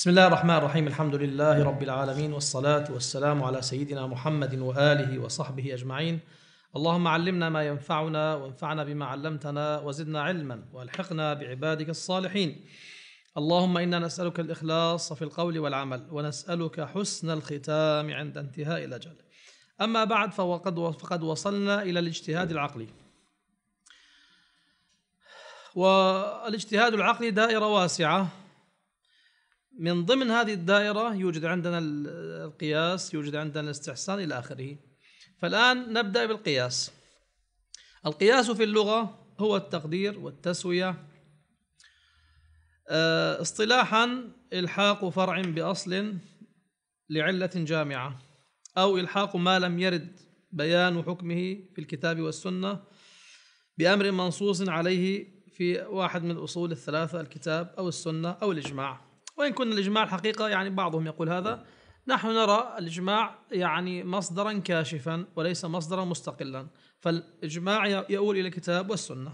بسم الله الرحمن الرحيم الحمد لله رب العالمين والصلاة والسلام على سيدنا محمد وآله وصحبه أجمعين اللهم علمنا ما ينفعنا وانفعنا بما علمتنا وزدنا علما والحقنا بعبادك الصالحين اللهم إنا نسألك الإخلاص في القول والعمل ونسألك حسن الختام عند انتهاء الأجل أما بعد فقد فقد وصلنا إلى الاجتهاد العقلي والاجتهاد العقلي دائرة واسعة من ضمن هذه الدائرة يوجد عندنا القياس يوجد عندنا الاستحسان إلى آخره فالآن نبدأ بالقياس القياس في اللغة هو التقدير والتسوية آه، اصطلاحا إلحاق فرع بأصل لعلة جامعة أو إلحاق ما لم يرد بيان حكمه في الكتاب والسنة بأمر منصوص عليه في واحد من الأصول الثلاثة الكتاب أو السنة أو الإجماع وإن كنا الإجماع الحقيقة يعني بعضهم يقول هذا نحن نرى الإجماع يعني مصدرا كاشفا وليس مصدرا مستقلا فالإجماع يؤول إلى الكتاب والسنة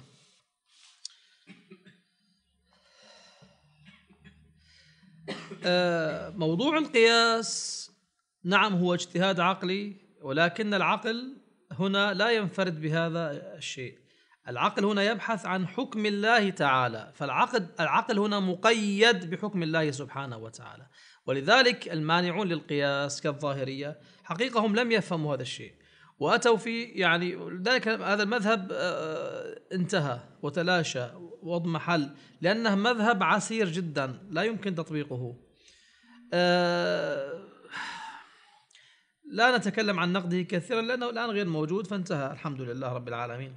آه، موضوع القياس نعم هو اجتهاد عقلي ولكن العقل هنا لا ينفرد بهذا الشيء العقل هنا يبحث عن حكم الله تعالى فالعقل العقل هنا مقيد بحكم الله سبحانه وتعالى ولذلك المانعون للقياس كالظاهرية حقيقة هم لم يفهموا هذا الشيء وأتوا في يعني لذلك هذا المذهب آه، انتهى وتلاشى واضمحل لأنه مذهب عسير جدا لا يمكن تطبيقه آه، لا نتكلم عن نقده كثيرا لأنه الآن غير موجود فانتهى الحمد لله رب العالمين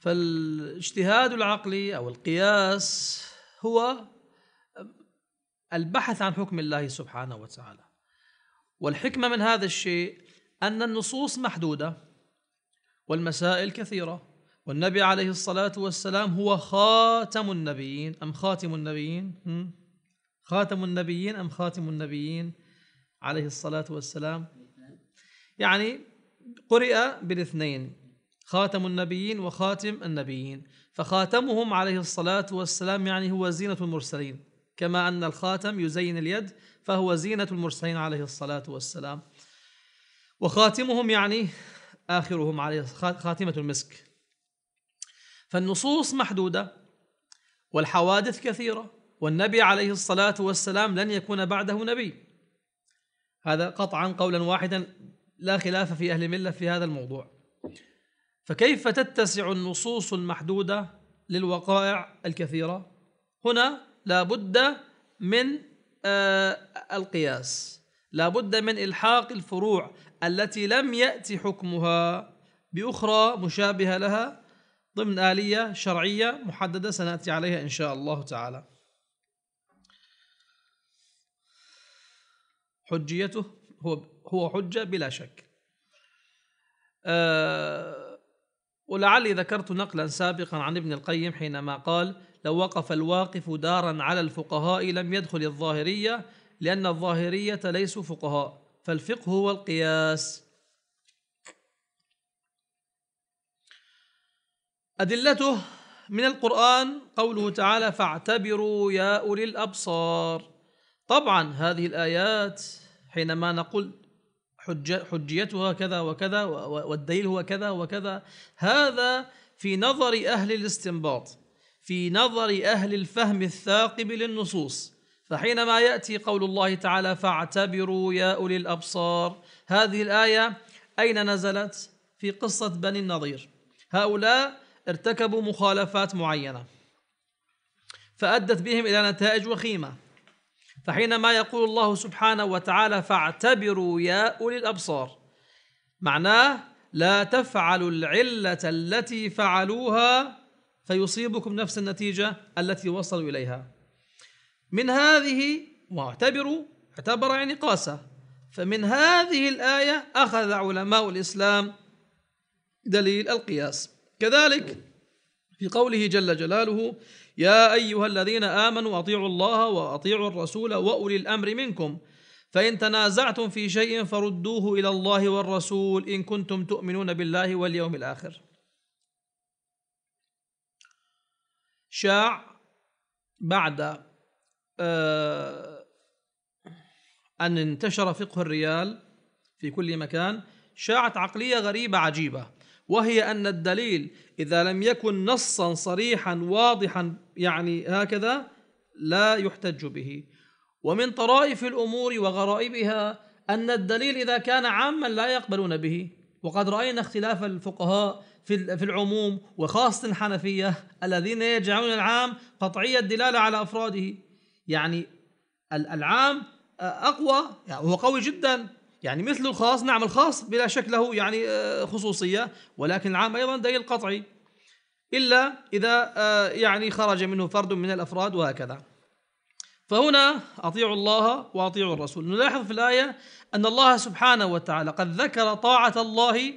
فالاجتهاد العقلي او القياس هو البحث عن حكم الله سبحانه وتعالى والحكمه من هذا الشيء ان النصوص محدوده والمسائل كثيره والنبي عليه الصلاه والسلام هو خاتم النبيين ام خاتم النبيين خاتم النبيين ام خاتم النبيين عليه الصلاه والسلام يعني قرئ بالاثنين خاتم النبيين وخاتم النبيين فخاتمهم عليه الصلاة والسلام يعني هو زينة المرسلين كما أن الخاتم يزين اليد فهو زينة المرسلين عليه الصلاة والسلام وخاتمهم يعني آخرهم عليه خاتمة المسك فالنصوص محدودة والحوادث كثيرة والنبي عليه الصلاة والسلام لن يكون بعده نبي هذا قطعا قولا واحدا لا خلاف في أهل ملة في هذا الموضوع فكيف تتسع النصوص المحدوده للوقائع الكثيره هنا لا بد من آه، القياس لا بد من الحاق الفروع التي لم ياتي حكمها باخرى مشابهه لها ضمن اليه شرعيه محدده سناتي عليها ان شاء الله تعالى حجيته هو هو حجه بلا شك آه ولعلي ذكرت نقلا سابقا عن ابن القيم حينما قال لو وقف الواقف دارا على الفقهاء لم يدخل الظاهرية لأن الظاهرية ليسوا فقهاء فالفقه هو القياس أدلته من القرآن قوله تعالى فاعتبروا يا أولي الأبصار طبعا هذه الآيات حينما نقول حجيتها كذا وكذا والدليل هو كذا وكذا هذا في نظر أهل الاستنباط في نظر أهل الفهم الثاقب للنصوص فحينما يأتي قول الله تعالى فاعتبروا يا أولي الأبصار هذه الآية أين نزلت؟ في قصة بني النضير هؤلاء ارتكبوا مخالفات معينة فأدت بهم إلى نتائج وخيمة فحينما يقول الله سبحانه وتعالى فاعتبروا يا اولي الابصار معناه لا تفعلوا العله التي فعلوها فيصيبكم نفس النتيجه التي وصلوا اليها من هذه واعتبروا اعتبر يعني قاسه فمن هذه الايه اخذ علماء الاسلام دليل القياس كذلك في قوله جل جلاله يا ايها الذين امنوا اطيعوا الله واطيعوا الرسول واولي الامر منكم فان تنازعتم في شيء فردوه الى الله والرسول ان كنتم تؤمنون بالله واليوم الاخر شاع بعد آه، ان انتشر فقه الريال في كل مكان شاعت عقليه غريبه عجيبه وهي أن الدليل إذا لم يكن نصا صريحا واضحا يعني هكذا لا يحتج به ومن طرائف الأمور وغرائبها أن الدليل إذا كان عاما لا يقبلون به وقد رأينا اختلاف الفقهاء في في العموم وخاصة الحنفية الذين يجعلون العام قطعي الدلالة على أفراده يعني العام أقوى يعني هو قوي جدا يعني مثل الخاص نعم الخاص بلا شك له يعني آه، خصوصية ولكن العام أيضا دليل قطعي إلا إذا آه، يعني خرج منه فرد من الأفراد وهكذا فهنا أطيعوا الله وأطيعوا الرسول نلاحظ في الآية أن الله سبحانه وتعالى قد ذكر طاعة الله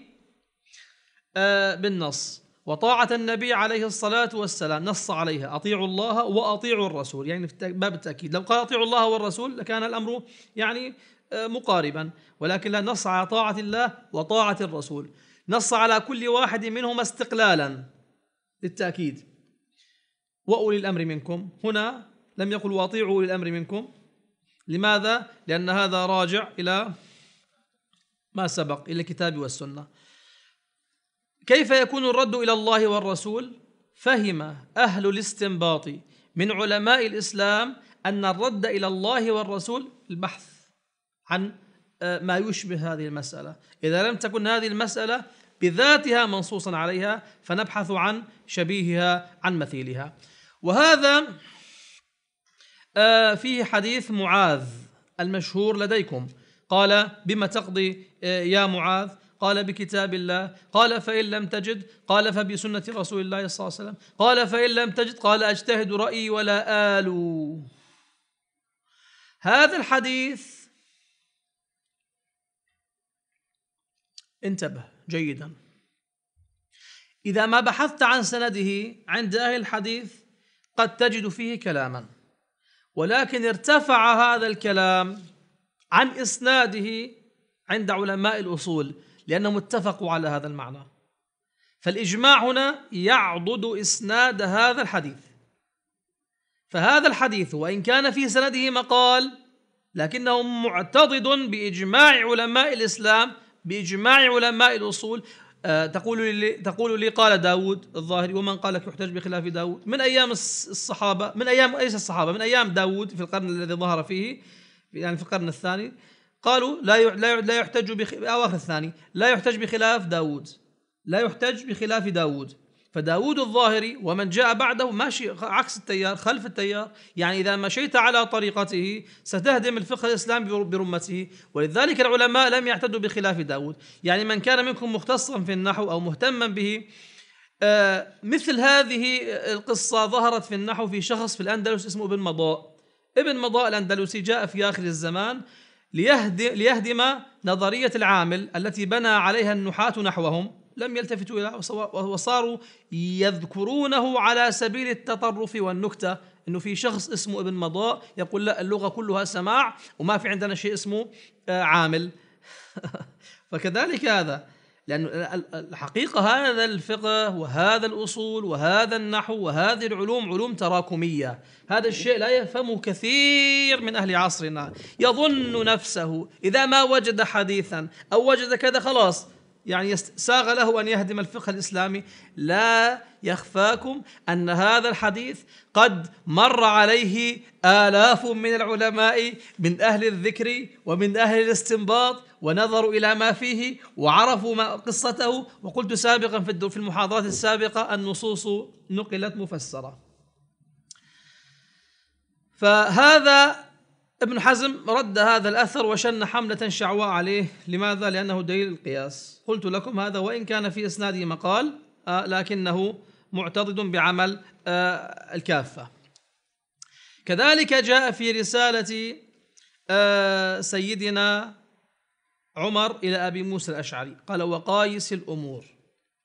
آه، بالنص وطاعة النبي عليه الصلاة والسلام نص عليها أطيعوا الله وأطيعوا الرسول يعني في باب التأكيد لو قال أطيعوا الله والرسول لكان الأمر يعني آه، مقاربا ولكن لا نص على طاعة الله وطاعة الرسول نص على كل واحد منهما استقلالا للتأكيد وأولي الأمر منكم هنا لم يقل واطيعوا أولي الأمر منكم لماذا؟ لأن هذا راجع إلى ما سبق إلى الكتاب والسنة كيف يكون الرد إلى الله والرسول؟ فهم أهل الاستنباط من علماء الإسلام أن الرد إلى الله والرسول البحث عن آه، ما يشبه هذه المسألة إذا لم تكن هذه المسألة بذاتها منصوصا عليها فنبحث عن شبيهها عن مثيلها وهذا آه، فيه حديث معاذ المشهور لديكم قال بما تقضي آه، يا معاذ قال بكتاب الله قال فإن لم تجد قال فبسنة رسول الله صلى الله عليه وسلم قال فإن لم تجد قال أجتهد رأيي ولا آل هذا الحديث انتبه جيدا إذا ما بحثت عن سنده عند أهل الحديث قد تجد فيه كلاما ولكن ارتفع هذا الكلام عن إسناده عند علماء الأصول لأنهم اتفقوا على هذا المعنى فالإجماع هنا يعضد إسناد هذا الحديث فهذا الحديث وإن كان في سنده مقال لكنه معتضد بإجماع علماء الإسلام بإجماع علماء الأصول آه، تقول لي تقول لي قال داود الظاهري ومن قال لك يحتج بخلاف داود من أيام الصحابة من أيام ليس الصحابة من أيام داود في القرن الذي ظهر فيه يعني في القرن الثاني قالوا لا لا لا يحتج بخلاف أواخر الثاني لا يحتج بخلاف داود لا يحتج بخلاف داود فداود الظاهري ومن جاء بعده ماشي عكس التيار خلف التيار يعني إذا مشيت على طريقته ستهدم الفقه الإسلامي برمته ولذلك العلماء لم يعتدوا بخلاف داود يعني من كان منكم مختصا في النحو أو مهتما به آه، مثل هذه القصة ظهرت في النحو في شخص في الأندلس اسمه ابن مضاء ابن مضاء الأندلسي جاء في آخر الزمان ليهدم نظرية العامل التي بنى عليها النحاة نحوهم لم يلتفتوا إلى وصاروا يذكرونه على سبيل التطرف والنكتة أنه في شخص اسمه ابن مضاء يقول لا اللغة كلها سماع وما في عندنا شيء اسمه آه، عامل فكذلك هذا لأن الحقيقة هذا الفقه وهذا الأصول وهذا النحو وهذه العلوم علوم تراكمية هذا الشيء لا يفهمه كثير من أهل عصرنا يظن نفسه إذا ما وجد حديثا أو وجد كذا خلاص يعني ساغ له أن يهدم الفقه الإسلامي لا يخفاكم أن هذا الحديث قد مر عليه آلاف من العلماء من أهل الذكر ومن أهل الاستنباط ونظروا إلى ما فيه وعرفوا ما قصته وقلت سابقا في المحاضرات السابقة النصوص نقلت مفسرة فهذا ابن حزم رد هذا الأثر وشن حملة شعواء عليه لماذا؟ لأنه دليل القياس قلت لكم هذا وإن كان في إسناده مقال آه، لكنه معتضد بعمل آه، الكافة كذلك جاء في رسالة آه، سيدنا عمر إلى أبي موسى الأشعري قال وقايس الأمور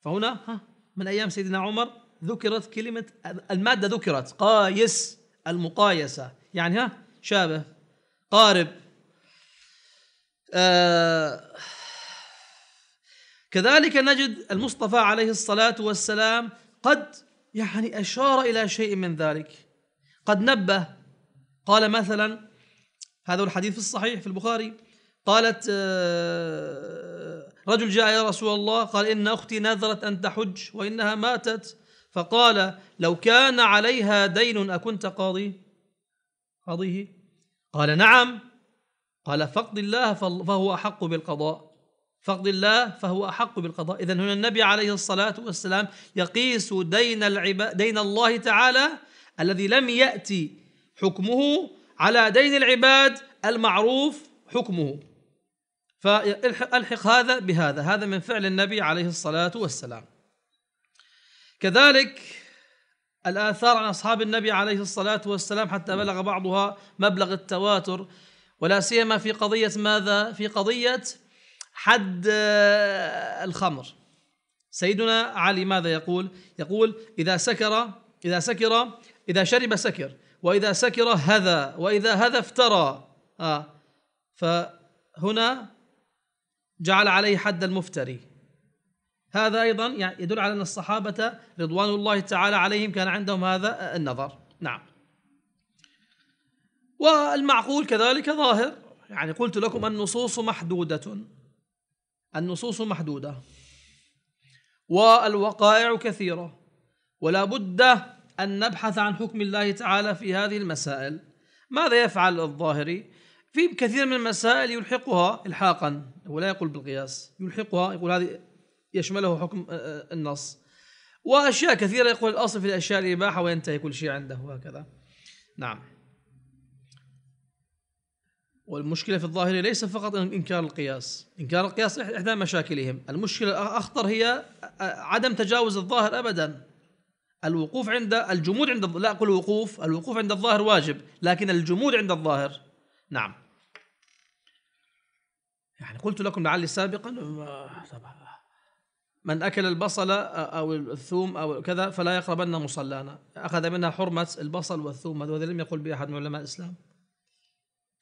فهنا ها من أيام سيدنا عمر ذكرت كلمة المادة ذكرت قايس المقايسة يعني ها شابه قارب آه، كذلك نجد المصطفى عليه الصلاة والسلام قد يعني أشار إلى شيء من ذلك قد نبه قال مثلا هذا الحديث في الصحيح في البخاري قالت آه، رجل جاء يا رسول الله قال إن أختي نذرت أن تحج وإنها ماتت فقال لو كان عليها دين أكنت قاضي قاضيه قال نعم قال فقد الله فهو احق بالقضاء فقد الله فهو احق بالقضاء اذا هنا النبي عليه الصلاه والسلام يقيس دين العباد دين الله تعالى الذي لم ياتي حكمه على دين العباد المعروف حكمه فالحق هذا بهذا هذا من فعل النبي عليه الصلاه والسلام كذلك الآثار عن أصحاب النبي عليه الصلاة والسلام حتى بلغ بعضها مبلغ التواتر ولا سيما في قضية ماذا؟ في قضية حد آه، الخمر سيدنا علي ماذا يقول؟ يقول إذا سكر إذا سكر إذا شرب سكر وإذا سكر هذا وإذا هذا افترى آه فهنا جعل عليه حد المفتري هذا أيضا يعني يدل على أن الصحابة رضوان الله تعالى عليهم كان عندهم هذا النظر نعم والمعقول كذلك ظاهر يعني قلت لكم النصوص محدودة النصوص محدودة والوقائع كثيرة ولا بد أن نبحث عن حكم الله تعالى في هذه المسائل ماذا يفعل الظاهري في كثير من المسائل يلحقها إلحاقا ولا يقول بالقياس يلحقها يقول هذه يشمله حكم آه، آه، النص واشياء كثيره يقول الاصل في الاشياء الاباحه وينتهي كل شيء عنده وهكذا نعم والمشكلة في الظاهرية ليس فقط إنكار القياس إنكار القياس إحدى مشاكلهم المشكلة الأخطر هي آه، عدم تجاوز الظاهر أبدا الوقوف عند الجمود عند لا أقول وقوف الوقوف عند الظاهر واجب لكن الجمود عند الظاهر نعم يعني قلت لكم لعلي سابقا من أكل البصل أو الثوم أو كذا فلا يقربن مصلانا أخذ منها حرمة البصل والثوم هذا لم يقل به أحد من علماء الإسلام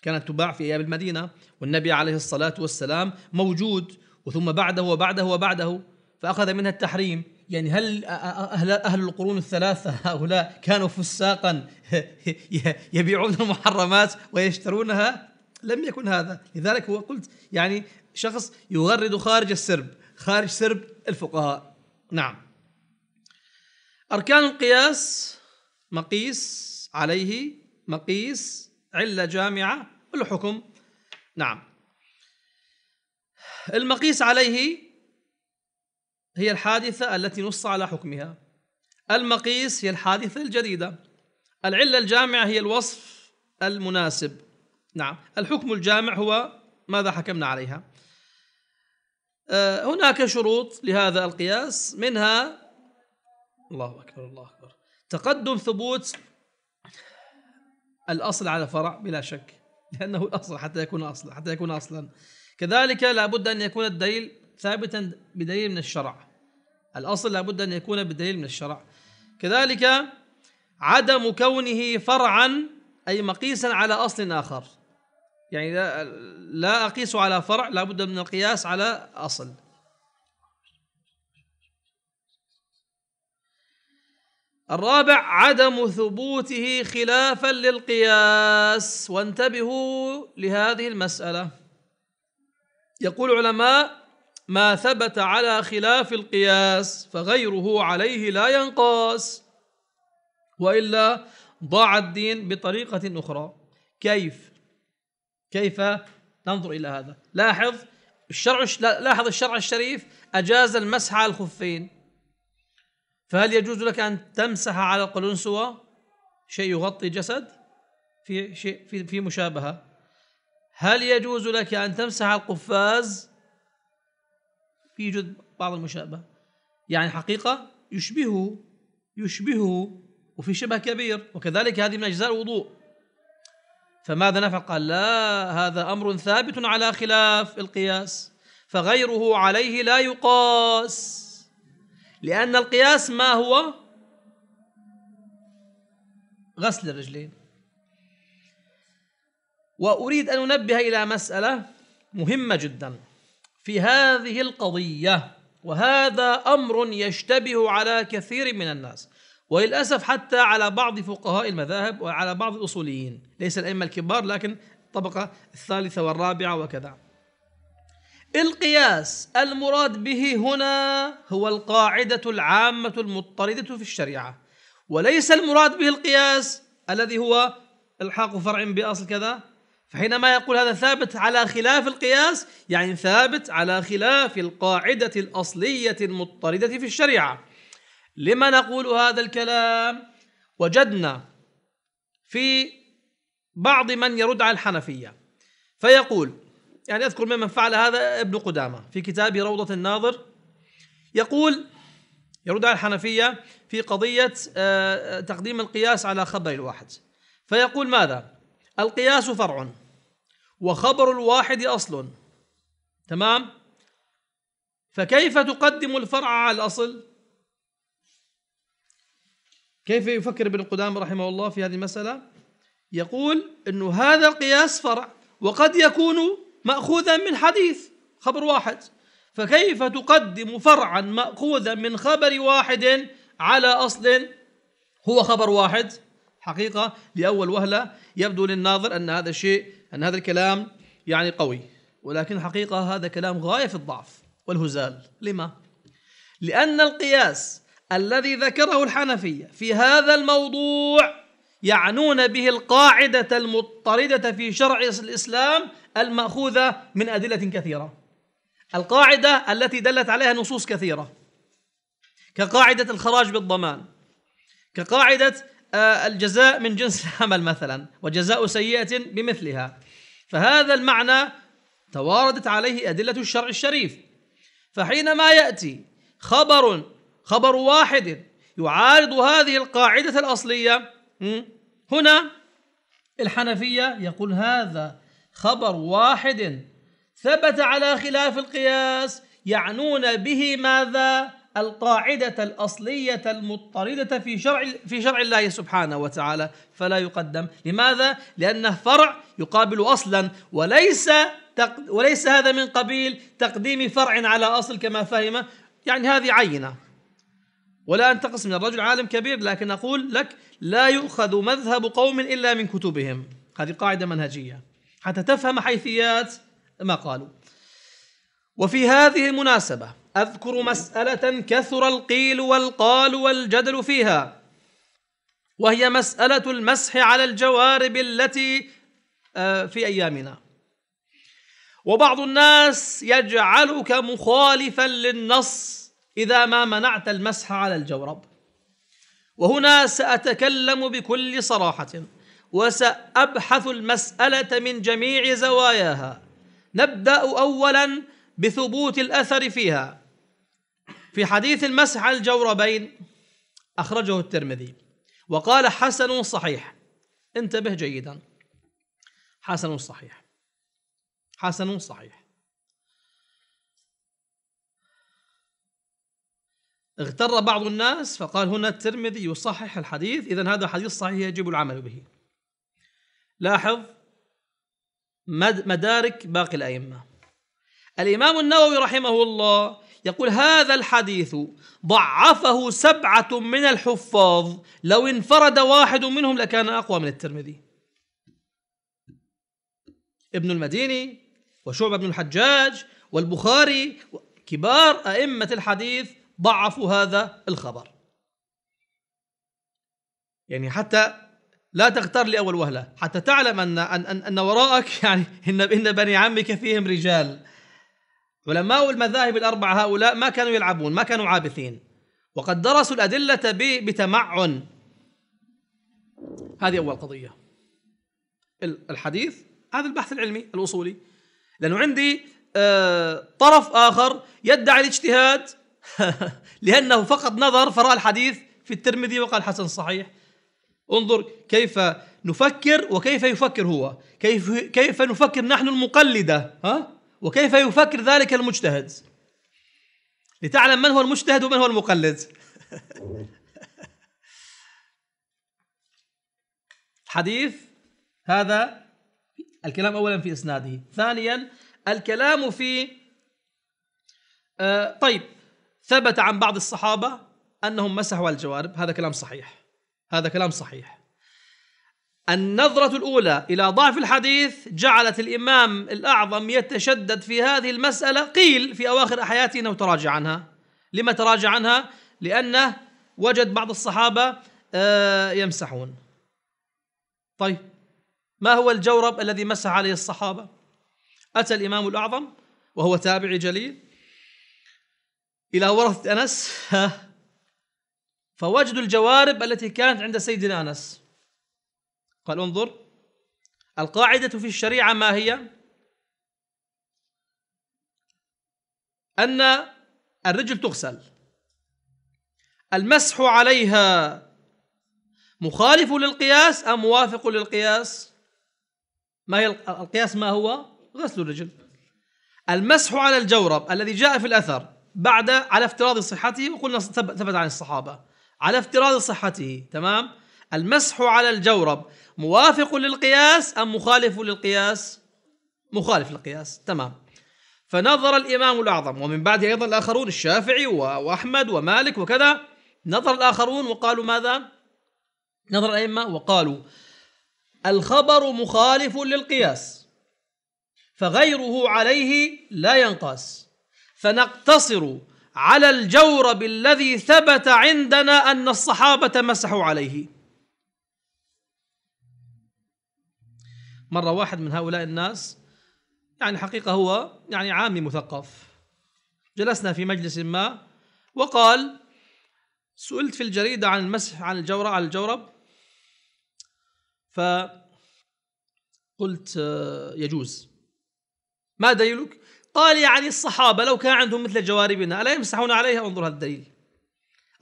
كانت تباع في أيام المدينة والنبي عليه الصلاة والسلام موجود وثم بعده وبعده وبعده فأخذ منها التحريم يعني هل أهل, أهل القرون الثلاثة هؤلاء كانوا فساقا يبيعون المحرمات ويشترونها لم يكن هذا لذلك هو قلت يعني شخص يغرد خارج السرب خارج سرب الفقهاء نعم أركان القياس مقيس عليه مقيس علة جامعة الحكم نعم المقيس عليه هي الحادثة التي نص على حكمها المقيس هي الحادثة الجديدة العلة الجامعة هي الوصف المناسب نعم الحكم الجامع هو ماذا حكمنا عليها آه، هناك شروط لهذا القياس منها الله أكبر الله أكبر تقدم ثبوت الأصل على فرع بلا شك لأنه الأصل حتى يكون أصلا حتى يكون أصلا كذلك لابد أن يكون الدليل ثابتا بدليل من الشرع الأصل لابد أن يكون بدليل من الشرع كذلك عدم كونه فرعا أي مقيسا على أصل آخر يعني لا, أقيس على فرع لا بد من القياس على أصل الرابع عدم ثبوته خلافا للقياس وانتبهوا لهذه المسألة يقول علماء ما ثبت على خلاف القياس فغيره عليه لا ينقاس وإلا ضاع الدين بطريقة أخرى كيف كيف ننظر الى هذا لاحظ الشرع لاحظ الشرع الشريف اجاز المسح على الخفين فهل يجوز لك ان تمسح على القلنسوه شيء يغطي جسد في شيء في في مشابهه هل يجوز لك ان تمسح القفاز في يوجد بعض المشابهه يعني حقيقه يشبهه يشبهه وفي شبه كبير وكذلك هذه من اجزاء الوضوء فماذا نفعل قال لا هذا امر ثابت على خلاف القياس فغيره عليه لا يقاس لان القياس ما هو غسل الرجلين واريد ان انبه الى مساله مهمه جدا في هذه القضيه وهذا امر يشتبه على كثير من الناس وللاسف حتى على بعض فقهاء المذاهب وعلى بعض الاصوليين ليس الائمه الكبار لكن الطبقه الثالثه والرابعه وكذا القياس المراد به هنا هو القاعده العامه المضطرده في الشريعه وليس المراد به القياس الذي هو الحاق فرع باصل كذا فحينما يقول هذا ثابت على خلاف القياس يعني ثابت على خلاف القاعده الاصليه المضطرده في الشريعه لما نقول هذا الكلام وجدنا في بعض من يرد على الحنفية فيقول يعني أذكر ممن فعل هذا ابن قدامة في كتاب روضة الناظر يقول يرد على الحنفية في قضية آه، آه، تقديم القياس على خبر الواحد فيقول ماذا القياس فرع وخبر الواحد أصل تمام فكيف تقدم الفرع على الأصل كيف يفكر ابن قدام رحمه الله في هذه المسألة يقول أنه هذا القياس فرع وقد يكون مأخوذا من حديث خبر واحد فكيف تقدم فرعا مأخوذا من خبر واحد على أصل هو خبر واحد حقيقة لأول وهلة يبدو للناظر أن هذا الشيء أن هذا الكلام يعني قوي ولكن حقيقة هذا كلام غاية في الضعف والهزال لما؟ لأن القياس الذي ذكره الحنفيه في هذا الموضوع يعنون به القاعده المضطرده في شرع الاسلام الماخوذه من ادله كثيره القاعده التي دلت عليها نصوص كثيره كقاعده الخراج بالضمان كقاعده آه، الجزاء من جنس العمل مثلا وجزاء سيئه بمثلها فهذا المعنى تواردت عليه ادله الشرع الشريف فحينما ياتي خبر خبر واحد يعارض هذه القاعدة الأصلية هنا الحنفية يقول هذا خبر واحد ثبت على خلاف القياس يعنون به ماذا القاعدة الأصلية المضطردة في شرع في شرع الله سبحانه وتعالى فلا يقدم لماذا؟ لأنه فرع يقابل أصلا وليس وليس هذا من قبيل تقديم فرع على أصل كما فهم يعني هذه عينة ولا أنتقص من الرجل عالم كبير لكن أقول لك لا يؤخذ مذهب قوم إلا من كتبهم هذه قاعدة منهجية حتى تفهم حيثيات ما قالوا وفي هذه المناسبة أذكر مسألة كثر القيل والقال والجدل فيها وهي مسألة المسح على الجوارب التي آه، في أيامنا وبعض الناس يجعلك مخالفا للنص إذا ما منعت المسح على الجورب وهنا سأتكلم بكل صراحة وسأبحث المسألة من جميع زواياها نبدأ أولا بثبوت الأثر فيها في حديث المسح على الجوربين أخرجه الترمذي وقال حسن صحيح انتبه جيدا حسن صحيح حسن صحيح اغتر بعض الناس فقال هنا الترمذي يصحح الحديث إذا هذا حديث صحيح يجب العمل به لاحظ مدارك باقي الأئمة الإمام النووي رحمه الله يقول هذا الحديث ضعفه سبعة من الحفاظ لو انفرد واحد منهم لكان أقوى من الترمذي ابن المديني وشعبة بن الحجاج والبخاري كبار أئمة الحديث ضعفوا هذا الخبر يعني حتى لا تغتر لأول وهلة حتى تعلم أن, أن, أن, أن وراءك يعني إن, إن بني عمك فيهم رجال علماء المذاهب الأربعة هؤلاء ما كانوا يلعبون ما كانوا عابثين وقد درسوا الأدلة بتمعن هذه أول قضية الحديث هذا البحث العلمي الأصولي لأنه عندي آه، طرف آخر يدعي الاجتهاد لأنه فقط نظر فرأى الحديث في الترمذي وقال حسن صحيح انظر كيف نفكر وكيف يفكر هو كيف, كيف نفكر نحن المقلدة ها؟ وكيف يفكر ذلك المجتهد لتعلم من هو المجتهد ومن هو المقلد الحديث هذا الكلام أولا في إسناده ثانيا الكلام في آه طيب ثبت عن بعض الصحابة أنهم مسحوا الجوارب هذا كلام صحيح هذا كلام صحيح النظرة الأولى إلى ضعف الحديث جعلت الإمام الأعظم يتشدد في هذه المسألة قيل في أواخر حياته أنه تراجع عنها لما تراجع عنها؟ لأنه وجد بعض الصحابة آه، يمسحون طيب ما هو الجورب الذي مسح عليه الصحابة؟ أتى الإمام الأعظم وهو تابعي جليل إلى ورثة أنس فوجدوا الجوارب التي كانت عند سيدنا أنس قال انظر القاعدة في الشريعة ما هي؟ أن الرجل تغسل المسح عليها مخالف للقياس أم موافق للقياس؟ ما هي القياس ما هو؟ غسل الرجل المسح على الجورب الذي جاء في الأثر بعد على افتراض صحته وقلنا ثبت عن الصحابه على افتراض صحته تمام المسح على الجورب موافق للقياس ام مخالف للقياس مخالف للقياس تمام فنظر الامام الاعظم ومن بعده ايضا الاخرون الشافعي واحمد ومالك وكذا نظر الاخرون وقالوا ماذا نظر الائمه وقالوا الخبر مخالف للقياس فغيره عليه لا ينقاس فنقتصر على الجورب الذي ثبت عندنا ان الصحابه مسحوا عليه مره واحد من هؤلاء الناس يعني حقيقه هو يعني عامي مثقف جلسنا في مجلس ما وقال سئلت في الجريده عن المسح عن الجورة على الجورب فقلت آه، يجوز ما دليلك قال يعني الصحابة لو كان عندهم مثل جواربنا ألا يمسحون عليها انظر هذا الدليل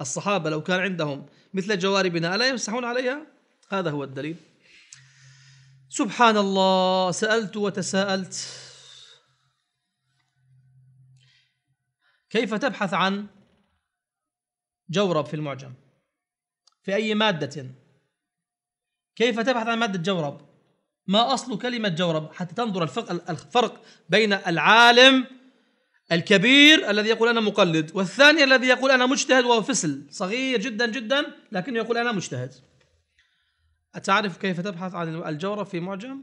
الصحابة لو كان عندهم مثل جواربنا ألا يمسحون عليها هذا هو الدليل سبحان الله سألت وتساءلت كيف تبحث عن جورب في المعجم في أي مادة كيف تبحث عن مادة جورب ما أصل كلمة جورب حتى تنظر الفرق بين العالم الكبير الذي يقول أنا مقلد والثاني الذي يقول أنا مجتهد وهو فسل صغير جدا جدا لكنه يقول أنا مجتهد أتعرف كيف تبحث عن الجورب في معجم؟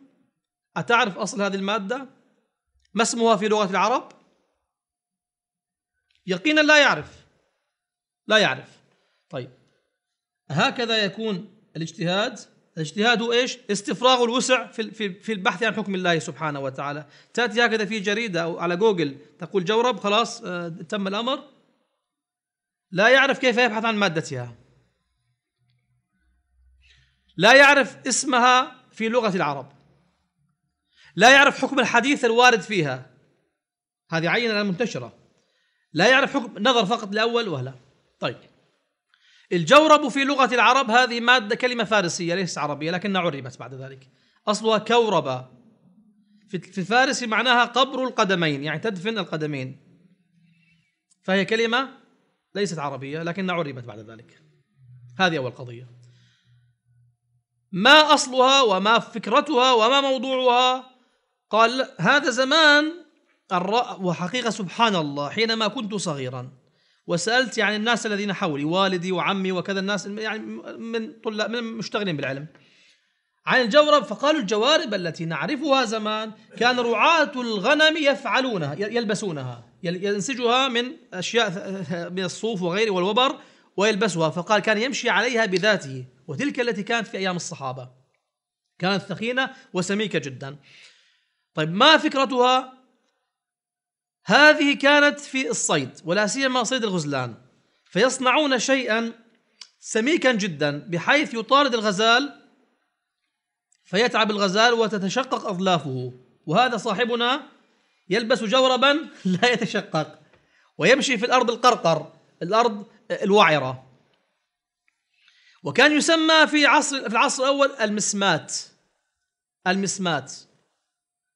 أتعرف أصل هذه المادة؟ ما اسمها في لغة العرب؟ يقينا لا يعرف لا يعرف طيب هكذا يكون الاجتهاد اجتهاده ايش؟ استفراغ الوسع في في البحث عن حكم الله سبحانه وتعالى، تاتي هكذا في جريده او على جوجل تقول جورب خلاص آه، تم الامر لا يعرف كيف يبحث عن مادتها. لا يعرف اسمها في لغه العرب. لا يعرف حكم الحديث الوارد فيها. هذه عينه منتشره. لا يعرف حكم نظر فقط لاول وهله. طيب الجورب في لغة العرب هذه مادة كلمة فارسية ليست عربية لكنها عربت بعد ذلك أصلها كوربة في الفارسي معناها قبر القدمين يعني تدفن القدمين فهي كلمة ليست عربية لكنها عربت بعد ذلك هذه أول قضية ما أصلها وما فكرتها وما موضوعها قال هذا زمان وحقيقة سبحان الله حينما كنت صغيرا وسالت يعني الناس الذين حولي والدي وعمي وكذا الناس يعني من طلاب من مشتغلين بالعلم عن الجورب فقالوا الجوارب التي نعرفها زمان كان رعاة الغنم يفعلونها يلبسونها ينسجها من أشياء من الصوف وغيره والوبر ويلبسها فقال كان يمشي عليها بذاته وتلك التي كانت في أيام الصحابة كانت ثخينة وسميكة جدا طيب ما فكرتها هذه كانت في الصيد ولا سيما صيد الغزلان فيصنعون شيئا سميكا جدا بحيث يطارد الغزال فيتعب الغزال وتتشقق اظلافه وهذا صاحبنا يلبس جوربا لا يتشقق ويمشي في الارض القرقر الارض الوعره وكان يسمى في عصر في العصر الاول المسمات المسمات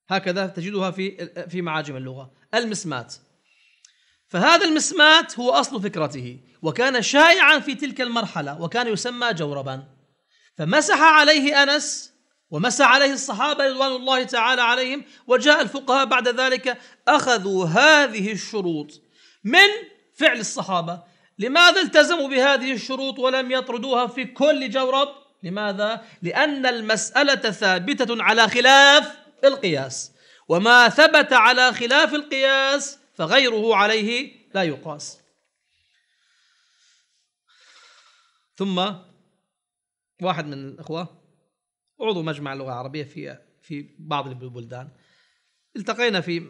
هكذا تجدها في في معاجم اللغه المسمات فهذا المسمات هو أصل فكرته وكان شائعا في تلك المرحلة وكان يسمى جوربا فمسح عليه أنس ومسح عليه الصحابة رضوان الله تعالى عليهم وجاء الفقهاء بعد ذلك أخذوا هذه الشروط من فعل الصحابة لماذا التزموا بهذه الشروط ولم يطردوها في كل جورب لماذا؟ لأن المسألة ثابتة على خلاف القياس وما ثبت على خلاف القياس فغيره عليه لا يقاس ثم واحد من الإخوة عضو مجمع اللغة العربية في في بعض البلدان التقينا في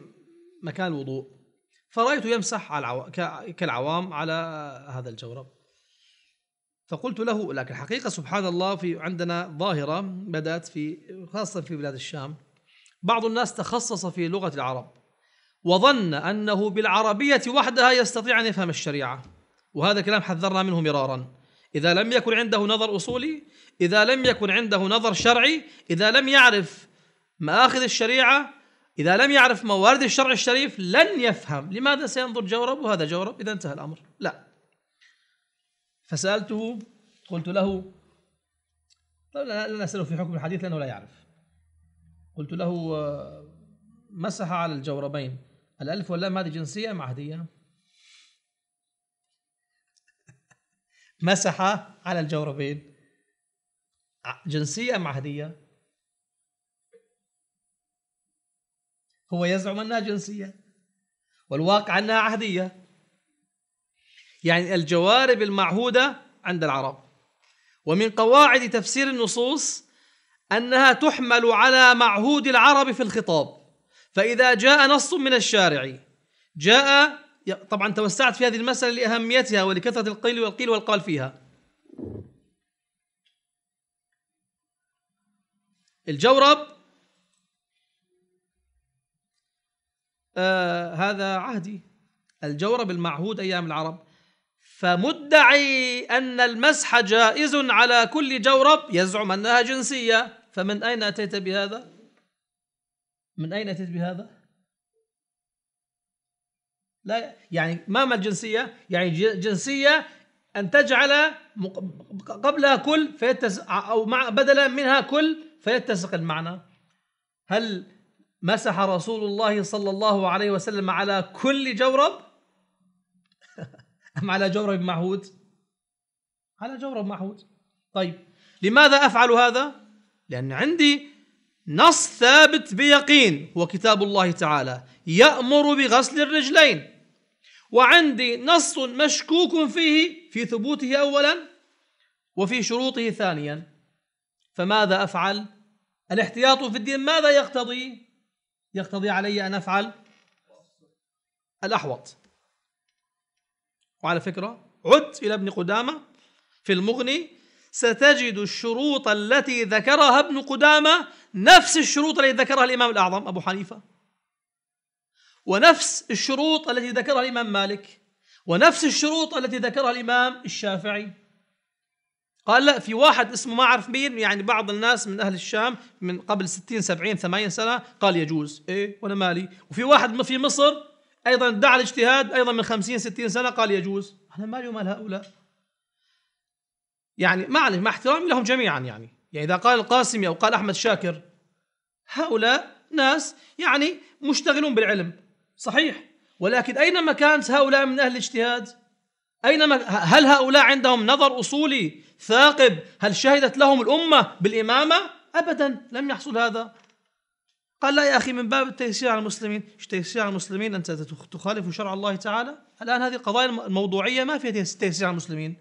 مكان الوضوء فرأيته يمسح على العو... كالعوام على هذا الجورب فقلت له لكن الحقيقة سبحان الله في عندنا ظاهرة بدأت في خاصة في بلاد الشام بعض الناس تخصص في لغة العرب وظن أنه بالعربية وحدها يستطيع أن يفهم الشريعة وهذا كلام حذرنا منه مرارا إذا لم يكن عنده نظر أصولي إذا لم يكن عنده نظر شرعي إذا لم يعرف مآخذ الشريعة إذا لم يعرف موارد الشرع الشريف لن يفهم لماذا سينظر جورب وهذا جورب إذا انتهى الأمر لا فسألته قلت له طيب، لا نسأله في حكم الحديث لأنه لا يعرف قلت له مسح على الجوربين الألف واللام هذه جنسية أم عهدية؟ مسح على الجوربين جنسية أم عهدية؟ هو يزعم أنها جنسية والواقع أنها عهدية يعني الجوارب المعهودة عند العرب ومن قواعد تفسير النصوص انها تحمل على معهود العرب في الخطاب فاذا جاء نص من الشارع جاء طبعا توسعت في هذه المساله لاهميتها ولكثره القيل والقيل والقال فيها الجورب آه هذا عهدي الجورب المعهود ايام العرب فمدعي أن المسح جائز على كل جورب يزعم أنها جنسية فمن أين أتيت بهذا؟ من أين أتيت بهذا؟ لا يعني ما ما الجنسية؟ يعني جنسية أن تجعل قبلها كل فيتسق أو مع بدلا منها كل فيتسق المعنى هل مسح رسول الله صلى الله عليه وسلم على كل جورب؟ أم على جورب معهود على جورب معهود طيب لماذا أفعل هذا لأن عندي نص ثابت بيقين هو كتاب الله تعالى يأمر بغسل الرجلين وعندي نص مشكوك فيه في ثبوته أولا وفي شروطه ثانيا فماذا أفعل الاحتياط في الدين ماذا يقتضي يقتضي علي أن أفعل الأحوط وعلى فكرة عد إلى ابن قدامة في المغني ستجد الشروط التي ذكرها ابن قدامة نفس الشروط التي ذكرها الإمام الأعظم أبو حنيفة ونفس الشروط التي ذكرها الإمام مالك ونفس الشروط التي ذكرها الإمام الشافعي قال لا في واحد اسمه ما أعرف مين يعني بعض الناس من أهل الشام من قبل 60 70 80 سنة قال يجوز إيه وأنا مالي وفي واحد في مصر ايضا ادعى الاجتهاد ايضا من 50 60 سنه قال يجوز انا مالي ومال هؤلاء يعني عليه مع احترامي لهم جميعا يعني يعني اذا قال القاسمي او قال احمد شاكر هؤلاء ناس يعني مشتغلون بالعلم صحيح ولكن اين مكان هؤلاء من اهل الاجتهاد؟ اين هل هؤلاء عندهم نظر اصولي ثاقب؟ هل شهدت لهم الامه بالامامه؟ ابدا لم يحصل هذا قال لا يا أخي من باب التيسير على المسلمين إيش تيسير على المسلمين أنت تخالف شرع الله تعالى الآن هذه القضايا الموضوعية ما فيها تيسير على المسلمين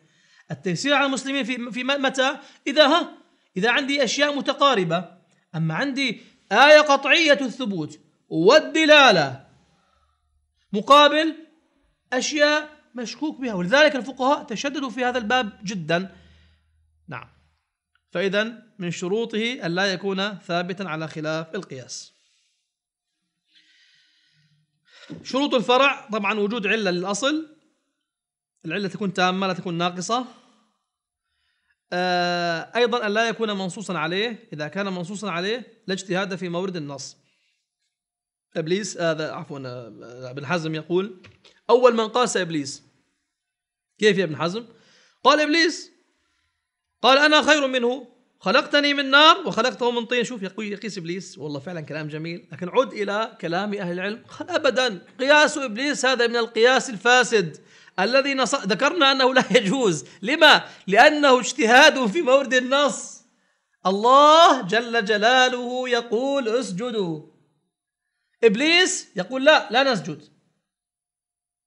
التيسير على المسلمين في, في متى إذا ها إذا عندي أشياء متقاربة أما عندي آية قطعية الثبوت والدلالة مقابل أشياء مشكوك بها ولذلك الفقهاء تشددوا في هذا الباب جدا نعم فإذا من شروطه أن لا يكون ثابتا على خلاف القياس شروط الفرع طبعا وجود عله للاصل العله تكون تامه لا تكون ناقصه آه، ايضا ان لا يكون منصوصا عليه اذا كان منصوصا عليه لا اجتهاد في مورد النص ابليس هذا آه، عفوا آه، ابن حزم يقول اول من قاس ابليس كيف يا ابن حزم قال ابليس قال انا خير منه خلقتني من نار وخلقته من طين شوف يقول يقيس ابليس والله فعلا كلام جميل لكن عد الى كلام اهل العلم قال ابدا قياس ابليس هذا من القياس الفاسد الذي نص... ذكرنا انه لا يجوز لما لانه اجتهاد في مورد النص الله جل جلاله يقول اسجدوا ابليس يقول لا لا نسجد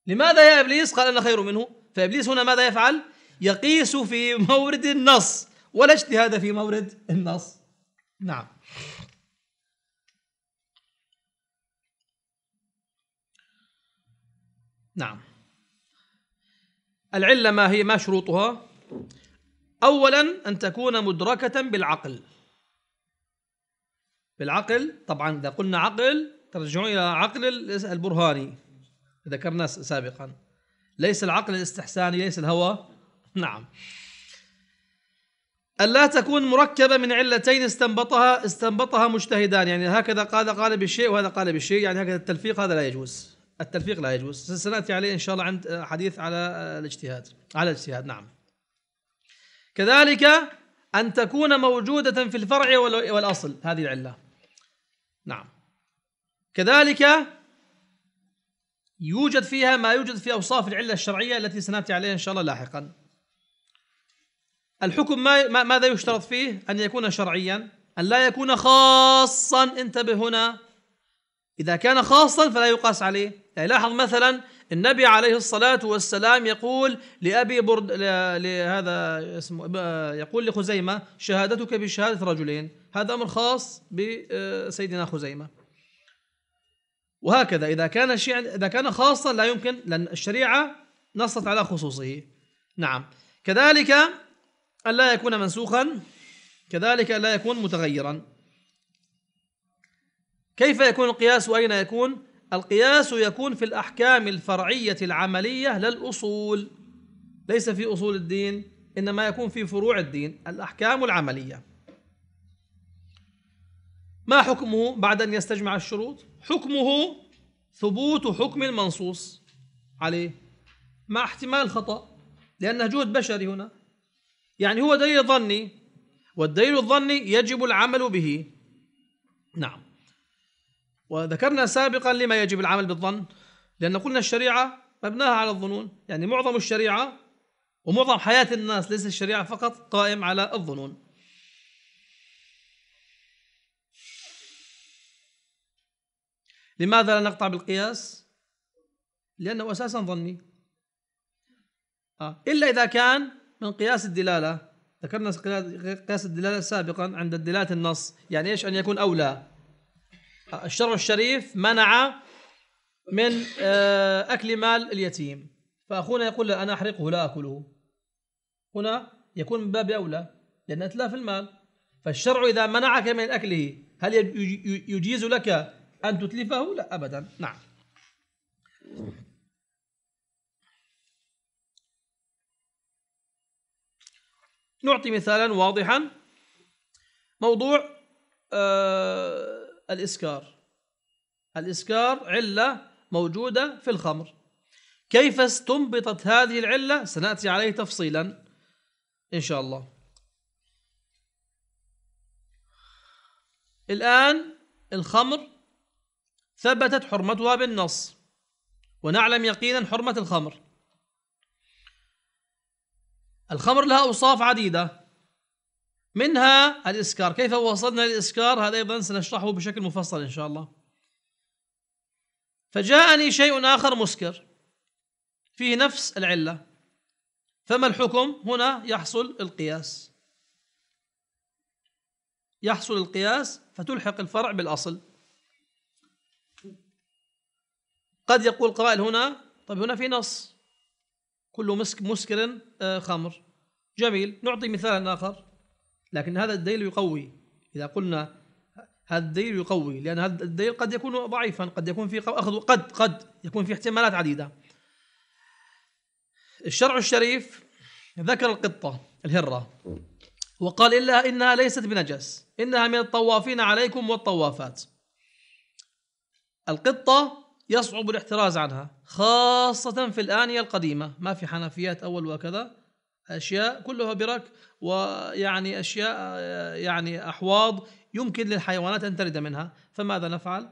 لماذا يا ابليس قال انا خير منه فابليس هنا ماذا يفعل يقيس في مورد النص ولا اجتهاد في مورد النص نعم نعم العلة ما هي ما شروطها أولا أن تكون مدركة بالعقل بالعقل طبعا إذا قلنا عقل ترجعون إلى عقل البرهاني ذكرنا سابقا ليس العقل الاستحساني ليس الهوى نعم ألا تكون مركبة من علتين استنبطها استنبطها مجتهدان يعني هكذا قال قال بالشيء وهذا قال بالشيء يعني هكذا التلفيق هذا لا يجوز التلفيق لا يجوز سنأتي عليه إن شاء الله عند حديث على الاجتهاد على الاجتهاد نعم كذلك أن تكون موجودة في الفرع والأصل هذه العلة نعم كذلك يوجد فيها ما يوجد في أوصاف العلة الشرعية التي سنأتي عليها إن شاء الله لاحقاً الحكم ما ماذا يشترط فيه أن يكون شرعيا أن لا يكون خاصا انتبه هنا إذا كان خاصا فلا يقاس عليه يعني لاحظ مثلا النبي عليه الصلاة والسلام يقول لأبي برد لهذا اسمه يقول لخزيمة شهادتك بشهادة رجلين هذا أمر خاص بسيدنا خزيمة وهكذا إذا كان شيء إذا كان خاصا لا يمكن لأن الشريعة نصت على خصوصه نعم كذلك ألا يكون منسوخا كذلك ألا يكون متغيرا كيف يكون القياس وأين يكون القياس يكون في الأحكام الفرعية العملية للأصول ليس في أصول الدين إنما يكون في فروع الدين الأحكام العملية ما حكمه بعد أن يستجمع الشروط حكمه ثبوت حكم المنصوص عليه مع احتمال خطأ لأنه جهد بشري هنا يعني هو دليل ظني والدليل الظني يجب العمل به نعم وذكرنا سابقا لما يجب العمل بالظن لأن قلنا الشريعة مبناها على الظنون يعني معظم الشريعة ومعظم حياة الناس ليس الشريعة فقط قائم على الظنون لماذا لا نقطع بالقياس؟ لأنه أساسا ظني آه. إلا إذا كان من قياس الدلاله ذكرنا قياس الدلاله سابقا عند دلاله النص يعني ايش ان يكون اولى الشرع الشريف منع من آه، اكل مال اليتيم فاخونا يقول انا احرقه لا اكله هنا يكون من باب اولى لان اتلاف المال فالشرع اذا منعك من اكله هل يجيز لك ان تتلفه لا ابدا نعم نعطي مثالا واضحا موضوع آه، الإسكار الإسكار علة موجودة في الخمر كيف استنبطت هذه العلة سنأتي عليه تفصيلا إن شاء الله الآن الخمر ثبتت حرمتها بالنص ونعلم يقينا حرمة الخمر الخمر لها أوصاف عديدة منها الإسكار كيف وصلنا للإسكار هذا أيضا سنشرحه بشكل مفصل إن شاء الله فجاءني شيء آخر مسكر فيه نفس العلة فما الحكم هنا يحصل القياس يحصل القياس فتلحق الفرع بالأصل قد يقول قائل هنا طيب هنا في نص كل مسك مسكر آه، خمر جميل نعطي مثالا آخر لكن هذا الدليل يقوي إذا قلنا هذا الدليل يقوي لأن هذا الدليل قد يكون ضعيفا قد يكون في أخذ قد قد يكون في احتمالات عديدة الشرع الشريف ذكر القطة الهرة وقال إلا إنها ليست بنجس إنها من الطوافين عليكم والطوافات القطة يصعب الاحتراز عنها خاصة في الآنية القديمة ما في حنفيات أول وكذا أشياء كلها برك ويعني أشياء يعني أحواض يمكن للحيوانات أن ترد منها فماذا نفعل؟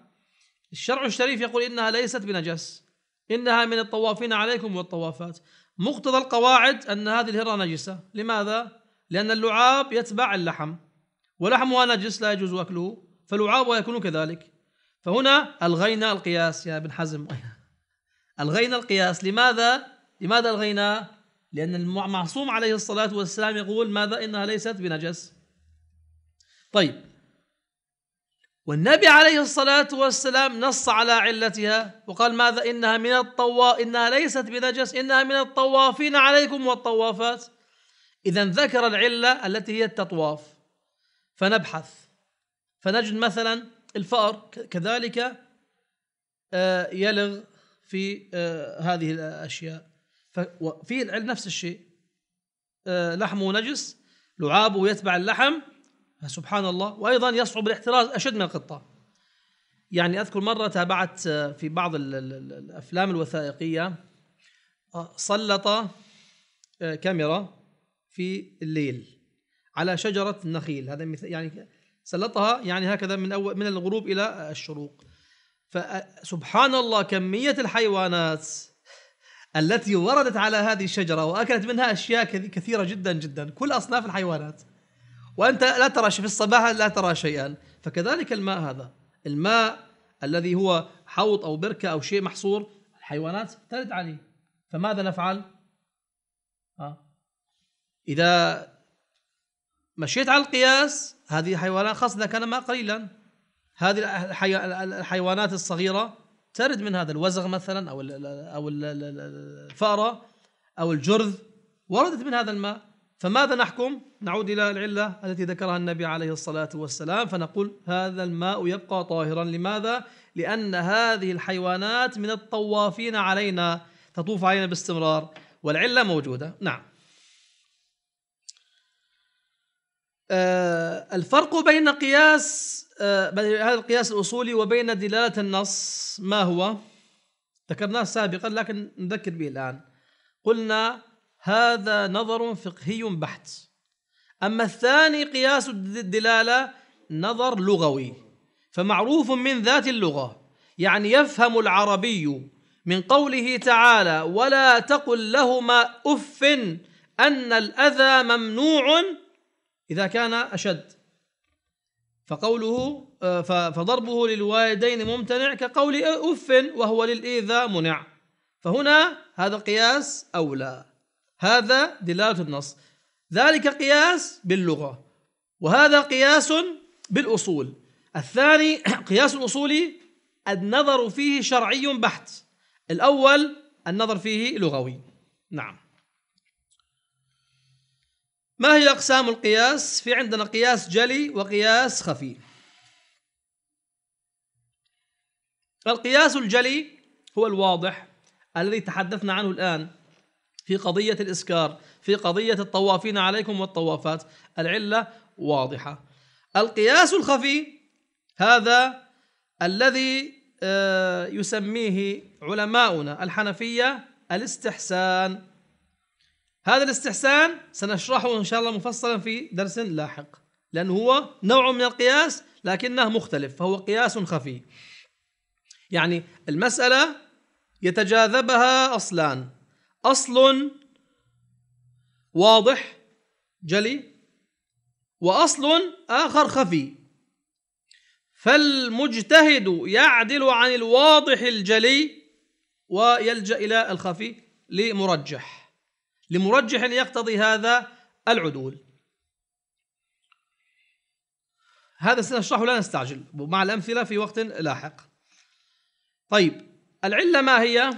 الشرع الشريف يقول إنها ليست بنجس إنها من الطوافين عليكم والطوافات مقتضى القواعد أن هذه الهرة نجسة لماذا؟ لأن اللعاب يتبع اللحم ولحمها نجس لا يجوز أكله فلعابها يكون كذلك فهنا الغينا القياس يا ابن حزم الغينا القياس لماذا لماذا الغيناه لأن المعصوم عليه الصلاة والسلام يقول ماذا إنها ليست بنجس طيب والنبي عليه الصلاة والسلام نص على علتها وقال ماذا إنها من الطوا إنها ليست بنجس إنها من الطوافين عليكم والطوافات إذا ذكر العلة التي هي التطواف فنبحث فنجد مثلا الفأر كذلك آه، يلغ في آه، هذه الأشياء ففي العلم نفس الشيء آه، لحمه نجس لعابه يتبع اللحم سبحان الله وأيضا يصعب الاحتراز أشد من القطة يعني أذكر مرة تابعت في بعض الأفلام الوثائقية سلط كاميرا في الليل على شجرة النخيل هذا يعني سلطها يعني هكذا من أول من الغروب إلى الشروق فسبحان الله كمية الحيوانات التي وردت على هذه الشجرة وأكلت منها أشياء كثيرة جدا جدا كل أصناف الحيوانات وأنت لا ترى في الصباح لا ترى شيئا فكذلك الماء هذا الماء الذي هو حوض أو بركة أو شيء محصور الحيوانات ترد عليه فماذا نفعل؟ ها؟ إذا مشيت على القياس هذه حيوانات خاصة إذا كان ما قليلا هذه الحيوانات الصغيرة ترد من هذا الوزغ مثلا أو أو الفأرة أو الجرذ وردت من هذا الماء فماذا نحكم؟ نعود إلى العلة التي ذكرها النبي عليه الصلاة والسلام فنقول هذا الماء يبقى طاهرا لماذا؟ لأن هذه الحيوانات من الطوافين علينا تطوف علينا باستمرار والعلة موجودة نعم آه، الفرق بين قياس آه، هذا القياس الأصولي وبين دلالة النص ما هو؟ ذكرناه سابقا لكن نذكر به الآن قلنا هذا نظر فقهي بحت أما الثاني قياس الدلالة نظر لغوي فمعروف من ذات اللغة يعني يفهم العربي من قوله تعالى ولا تقل لهما أف أن الأذى ممنوع إذا كان أشد فقوله آه، فضربه للوالدين ممتنع كقول أف وهو للإيذاء منع فهنا هذا قياس أولى هذا دلالة النص ذلك قياس باللغة وهذا قياس بالأصول الثاني قياس أصولي النظر فيه شرعي بحت الأول النظر فيه لغوي نعم ما هي أقسام القياس؟ في عندنا قياس جلي وقياس خفي. القياس الجلي هو الواضح الذي تحدثنا عنه الآن في قضية الإسكار، في قضية الطوافين عليكم والطوافات، العلة واضحة. القياس الخفي هذا الذي آه، يسميه علماؤنا الحنفية الاستحسان هذا الاستحسان سنشرحه إن شاء الله مفصلا في درس لاحق لأنه هو نوع من القياس لكنه مختلف فهو قياس خفي يعني المسألة يتجاذبها أصلان أصل واضح جلي وأصل آخر خفي فالمجتهد يعدل عن الواضح الجلي ويلجأ إلى الخفي لمرجح لمرجح يقتضي هذا العدول هذا سنشرحه لا نستعجل مع الأمثلة في وقت لاحق طيب العلة ما هي؟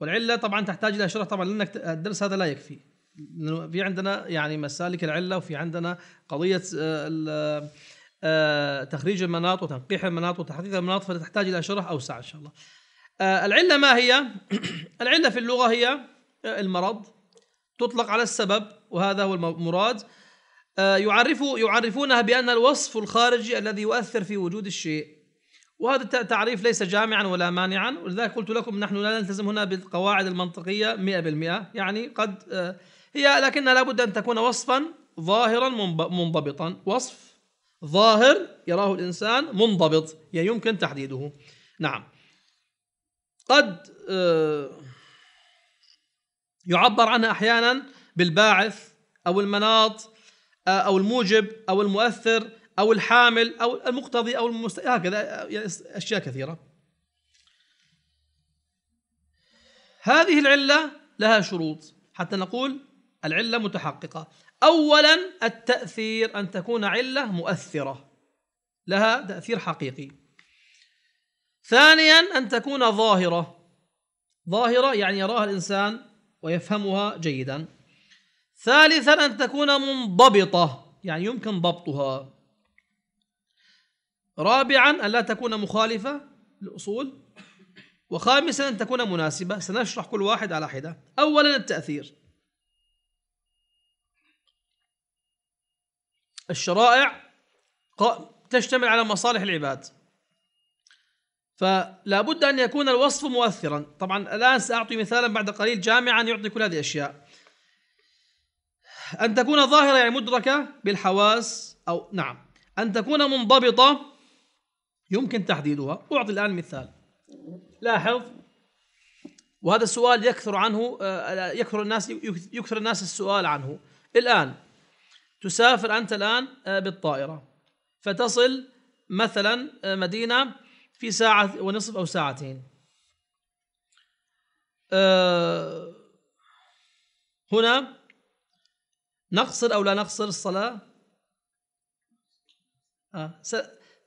والعلة طبعا تحتاج إلى شرح طبعا لأن الدرس هذا لا يكفي في عندنا يعني مسالك العلة وفي عندنا قضية آه، آه، تخريج المناط وتنقيح المناط وتحقيق المناط فتحتاج إلى شرح أوسع إن شاء الله آه، العلة ما هي؟ العلة في اللغة هي المرض تطلق على السبب وهذا هو المراد آه، يعرف يعرفونها بأن الوصف الخارجي الذي يؤثر في وجود الشيء وهذا التعريف ليس جامعا ولا مانعا ولذلك قلت لكم نحن لا نلتزم هنا بالقواعد المنطقية 100% يعني قد آه، هي لكنها بد أن تكون وصفا ظاهرا منضبطا وصف ظاهر يراه الإنسان منضبط يعني يمكن تحديده نعم قد آه، يعبر عنها احيانا بالباعث او المناط آه، او الموجب او المؤثر او الحامل او المقتضي او المست... هكذا يعني اشياء كثيره. هذه العله لها شروط حتى نقول العله متحققه. اولا التاثير ان تكون عله مؤثره لها تاثير حقيقي. ثانيا ان تكون ظاهره. ظاهره يعني يراها الانسان ويفهمها جيدا ثالثا أن تكون منضبطة يعني يمكن ضبطها رابعا أن لا تكون مخالفة للأصول وخامسا أن تكون مناسبة سنشرح كل واحد على حدة أولا التأثير الشرائع تشتمل على مصالح العباد فلا بد ان يكون الوصف مؤثرا طبعا الان ساعطي مثالا بعد قليل جامعا يعطي كل هذه الاشياء ان تكون ظاهره يعني مدركه بالحواس او نعم ان تكون منضبطه يمكن تحديدها اعطي الان مثال لاحظ وهذا السؤال يكثر عنه آه، يكثر الناس يكثر الناس السؤال عنه الان تسافر انت الان آه، بالطائره فتصل مثلا آه، مدينه في ساعة ونصف أو ساعتين آه، هنا نقصر أو لا نقصر الصلاة آه،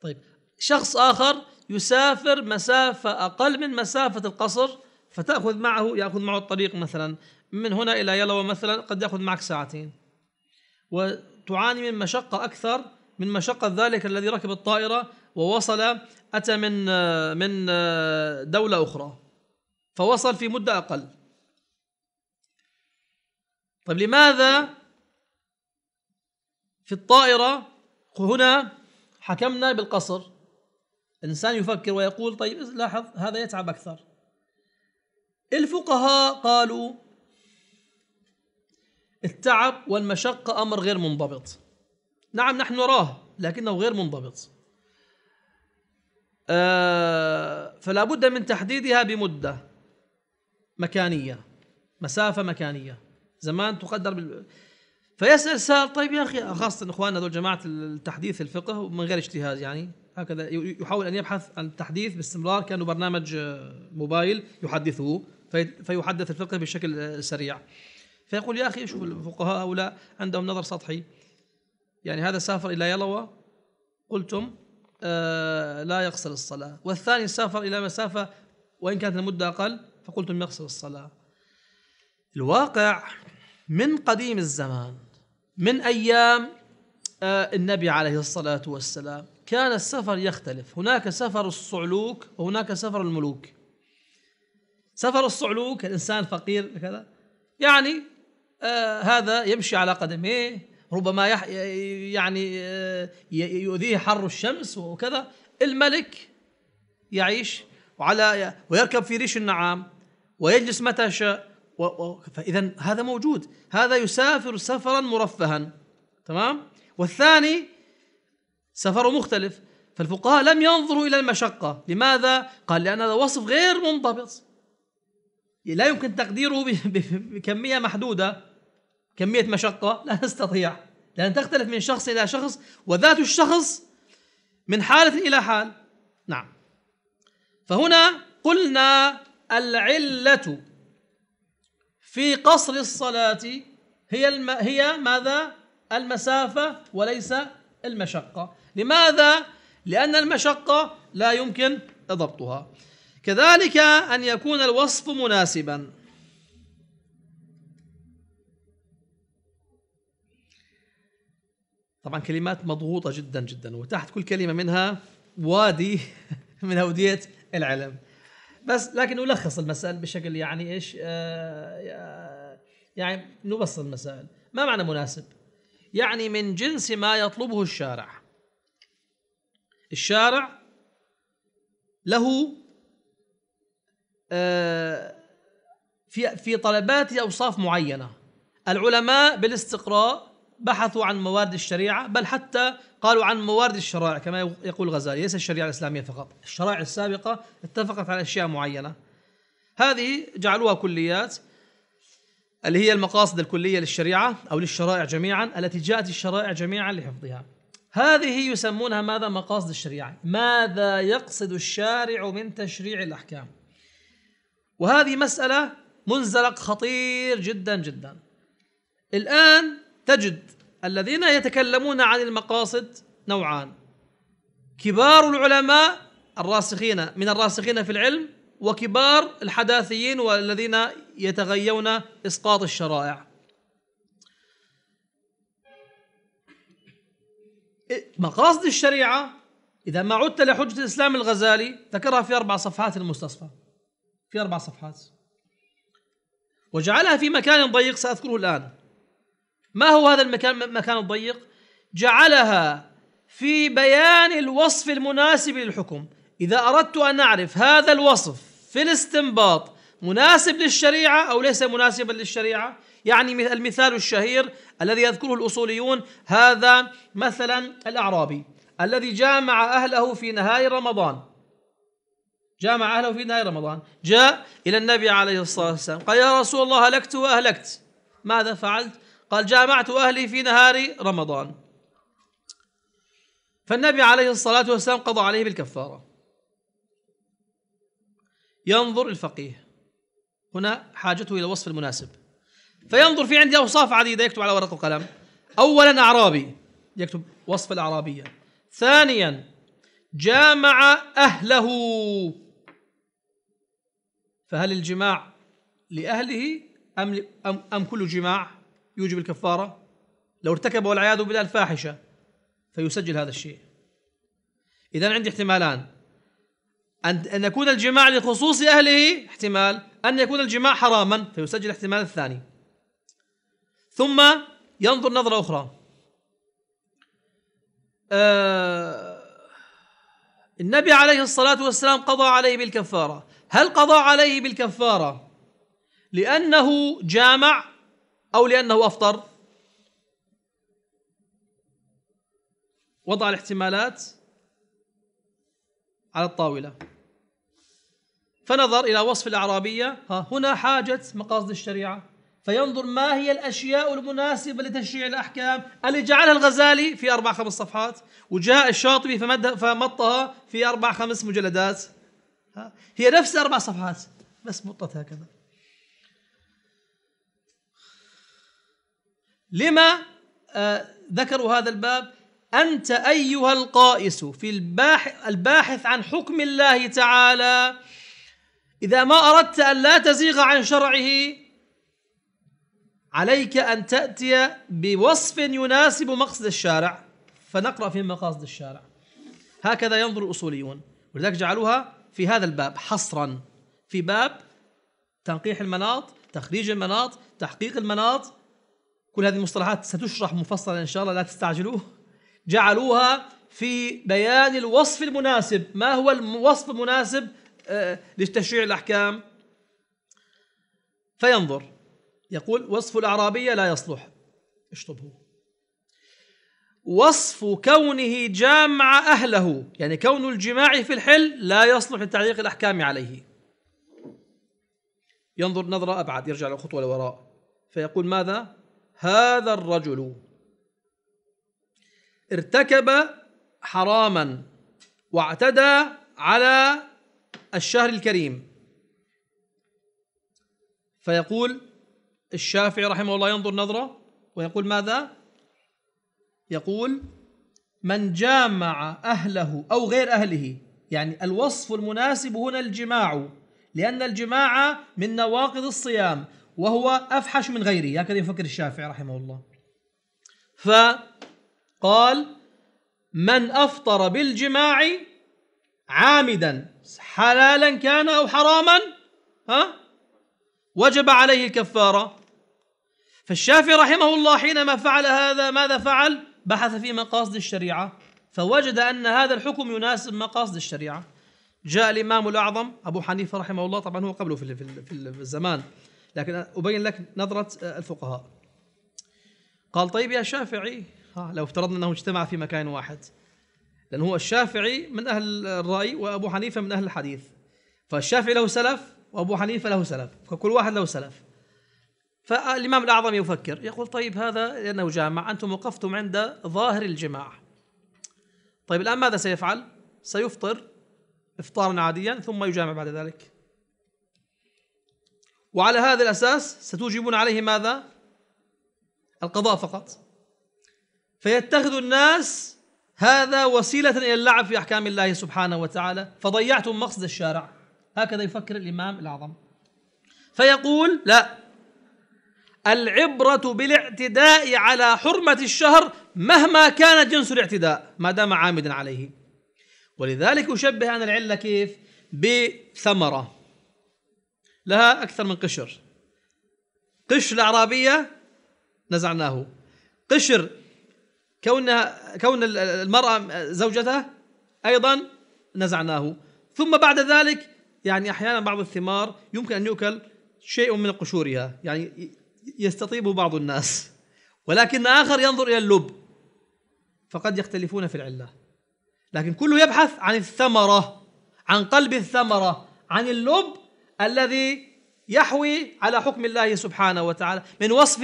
طيب شخص آخر يسافر مسافة أقل من مسافة القصر فتأخذ معه يأخذ معه الطريق مثلا من هنا إلى يلوى مثلا قد يأخذ معك ساعتين وتعاني من مشقة أكثر من مشقة ذلك الذي ركب الطائرة ووصل أتى من من دولة أخرى فوصل في مدة أقل طيب لماذا في الطائرة هنا حكمنا بالقصر الإنسان يفكر ويقول طيب لاحظ هذا يتعب أكثر الفقهاء قالوا التعب والمشقة أمر غير منضبط نعم نحن نراه لكنه غير منضبط آه، فلا بد من تحديدها بمدة مكانية مسافة مكانية زمان تقدر بال... فيسأل سائل طيب يا أخي خاصة إخواننا دول جماعة التحديث الفقه من غير اجتهاد يعني هكذا يحاول أن يبحث عن التحديث باستمرار كأنه برنامج آه، موبايل يحدثه فيحدث الفقه بشكل آه، سريع فيقول يا أخي شوف الفقهاء هؤلاء عندهم نظر سطحي يعني هذا سافر إلى يلوى قلتم آه، لا يقصر الصلاة والثاني سافر إلى مسافة وإن كانت المدة أقل فقلتم يقصر الصلاة الواقع من قديم الزمان من أيام آه، النبي عليه الصلاة والسلام كان السفر يختلف هناك سفر الصعلوك وهناك سفر الملوك سفر الصعلوك الإنسان فقير كذا يعني آه هذا يمشي على قدميه ربما يح يعني آه، يؤذيه حر الشمس وكذا الملك يعيش وعلى ويركب في ريش النعام ويجلس متى شاء فإذا هذا موجود هذا يسافر سفرا مرفها تمام والثاني سفر مختلف فالفقهاء لم ينظروا إلى المشقة لماذا؟ قال لأن هذا وصف غير منضبط لا يمكن تقديره بكمية محدودة كمية مشقة لا نستطيع لأن تختلف من شخص إلى شخص وذات الشخص من حالة إلى حال نعم فهنا قلنا العلة في قصر الصلاة هي الم... هي ماذا؟ المسافة وليس المشقة لماذا؟ لأن المشقة لا يمكن ضبطها كذلك أن يكون الوصف مناسبا طبعا كلمات مضغوطه جدا جدا وتحت كل كلمه منها وادي من اوديه العلم بس لكن الخص المسائل بشكل يعني ايش آه، آه، يعني نبسط المسائل ما معنى مناسب يعني من جنس ما يطلبه الشارع الشارع له آه، في في طلباته اوصاف معينه العلماء بالاستقراء بحثوا عن موارد الشريعة بل حتى قالوا عن موارد الشرائع كما يقول الغزالي ليس الشريعة الإسلامية فقط الشرائع السابقة اتفقت على أشياء معينة هذه جعلوها كليات اللي هي المقاصد الكلية للشريعة أو للشرائع جميعا التي جاءت الشرائع جميعا لحفظها هذه يسمونها ماذا مقاصد الشريعة ماذا يقصد الشارع من تشريع الأحكام وهذه مسألة منزلق خطير جدا جدا الآن تجد الذين يتكلمون عن المقاصد نوعان كبار العلماء الراسخين من الراسخين في العلم وكبار الحداثيين والذين يتغيون اسقاط الشرائع مقاصد الشريعه اذا ما عدت لحجه الاسلام الغزالي ذكرها في اربع صفحات المستصفى في اربع صفحات وجعلها في مكان ضيق ساذكره الان ما هو هذا المكان المكان الضيق جعلها في بيان الوصف المناسب للحكم اذا اردت ان اعرف هذا الوصف في الاستنباط مناسب للشريعه او ليس مناسبا للشريعه يعني المثال الشهير الذي يذكره الاصوليون هذا مثلا الاعرابي الذي جامع اهله في نهايه رمضان جامع اهله في نهايه رمضان جاء الى النبي عليه الصلاه والسلام قال يا رسول الله هلكت واهلكت ماذا فعلت قال جامعت أهلي في نهار رمضان فالنبي عليه الصلاة والسلام قضى عليه بالكفارة ينظر الفقيه هنا حاجته إلى وصف المناسب فينظر في عندي أوصاف عديدة يكتب على ورقة وقلم أولا أعرابي يكتب وصف الأعرابية ثانيا جامع أهله فهل الجماع لأهله أم, أم, أم كل جماع يوجب الكفارة لو ارتكب والعياذ بالله الفاحشة فيسجل هذا الشيء إذا عندي احتمالان أن أن يكون الجماع لخصوص أهله احتمال أن يكون الجماع حراما فيسجل الاحتمال الثاني ثم ينظر نظرة أخرى آه النبي عليه الصلاة والسلام قضى عليه بالكفارة هل قضى عليه بالكفارة لأنه جامع أو لأنه أفطر وضع الاحتمالات على الطاولة فنظر إلى وصف الأعرابية ها هنا حاجة مقاصد الشريعة فينظر ما هي الأشياء المناسبة لتشريع الأحكام اللي جعلها الغزالي في أربع خمس صفحات وجاء الشاطبي فمطها في أربع خمس مجلدات ها هي نفس أربع صفحات بس مطت هكذا لما آه، ذكروا هذا الباب أنت أيها القائس في الباحث عن حكم الله تعالى إذا ما أردت أن لا تزيغ عن شرعه عليك أن تأتي بوصف يناسب مقصد الشارع فنقرأ في مقاصد الشارع هكذا ينظر الأصوليون ولذلك جعلوها في هذا الباب حصرا في باب تنقيح المناط تخريج المناط تحقيق المناط كل هذه المصطلحات ستشرح مفصلا إن شاء الله لا تستعجلوه جعلوها في بيان الوصف المناسب ما هو الوصف المناسب آه، لتشريع الأحكام فينظر يقول وصف الأعرابية لا يصلح اشطبه وصف كونه جامع أهله يعني كون الجماع في الحل لا يصلح لتعليق الأحكام عليه ينظر نظرة أبعد يرجع الخطوة لوراء فيقول ماذا هذا الرجل ارتكب حراما واعتدى على الشهر الكريم فيقول الشافعي رحمه الله ينظر نظره ويقول ماذا يقول من جامع اهله او غير اهله يعني الوصف المناسب هنا الجماع لان الجماع من نواقض الصيام وهو أفحش من غيره هكذا يفكر الشافعي رحمه الله فقال من أفطر بالجماع عامدا حلالا كان أو حراما ها وجب عليه الكفارة فالشافعي رحمه الله حينما فعل هذا ماذا فعل بحث في مقاصد الشريعة فوجد أن هذا الحكم يناسب مقاصد الشريعة جاء الإمام الأعظم أبو حنيفة رحمه الله طبعا هو قبله في الزمان لكن أبين لك نظرة الفقهاء قال طيب يا شافعي لو افترضنا انه اجتمع في مكان واحد لأن هو الشافعي من أهل الرأي وأبو حنيفة من أهل الحديث فالشافعي له سلف وأبو حنيفة له سلف فكل واحد له سلف فالإمام الأعظم يفكر يقول طيب هذا لأنه جامع أنتم وقفتم عند ظاهر الجماع طيب الآن ماذا سيفعل؟ سيفطر إفطارا عاديا ثم يجامع بعد ذلك وعلى هذا الأساس ستوجبون عليه ماذا؟ القضاء فقط فيتخذ الناس هذا وسيلة إلى اللعب في أحكام الله سبحانه وتعالى فضيعتم مقصد الشارع هكذا يفكر الإمام الأعظم فيقول لا العبرة بالاعتداء على حرمة الشهر مهما كان جنس الاعتداء ما دام عامدا عليه ولذلك أشبه أنا العلة كيف؟ بثمرة لها أكثر من قشر قشر الأعرابية نزعناه قشر كونها كون المرأة زوجته أيضا نزعناه ثم بعد ذلك يعني أحيانا بعض الثمار يمكن أن يؤكل شيء من قشورها يعني يستطيبه بعض الناس ولكن آخر ينظر إلى اللب فقد يختلفون في العلة لكن كله يبحث عن الثمرة عن قلب الثمرة عن اللب الذي يحوي على حكم الله سبحانه وتعالى من وصف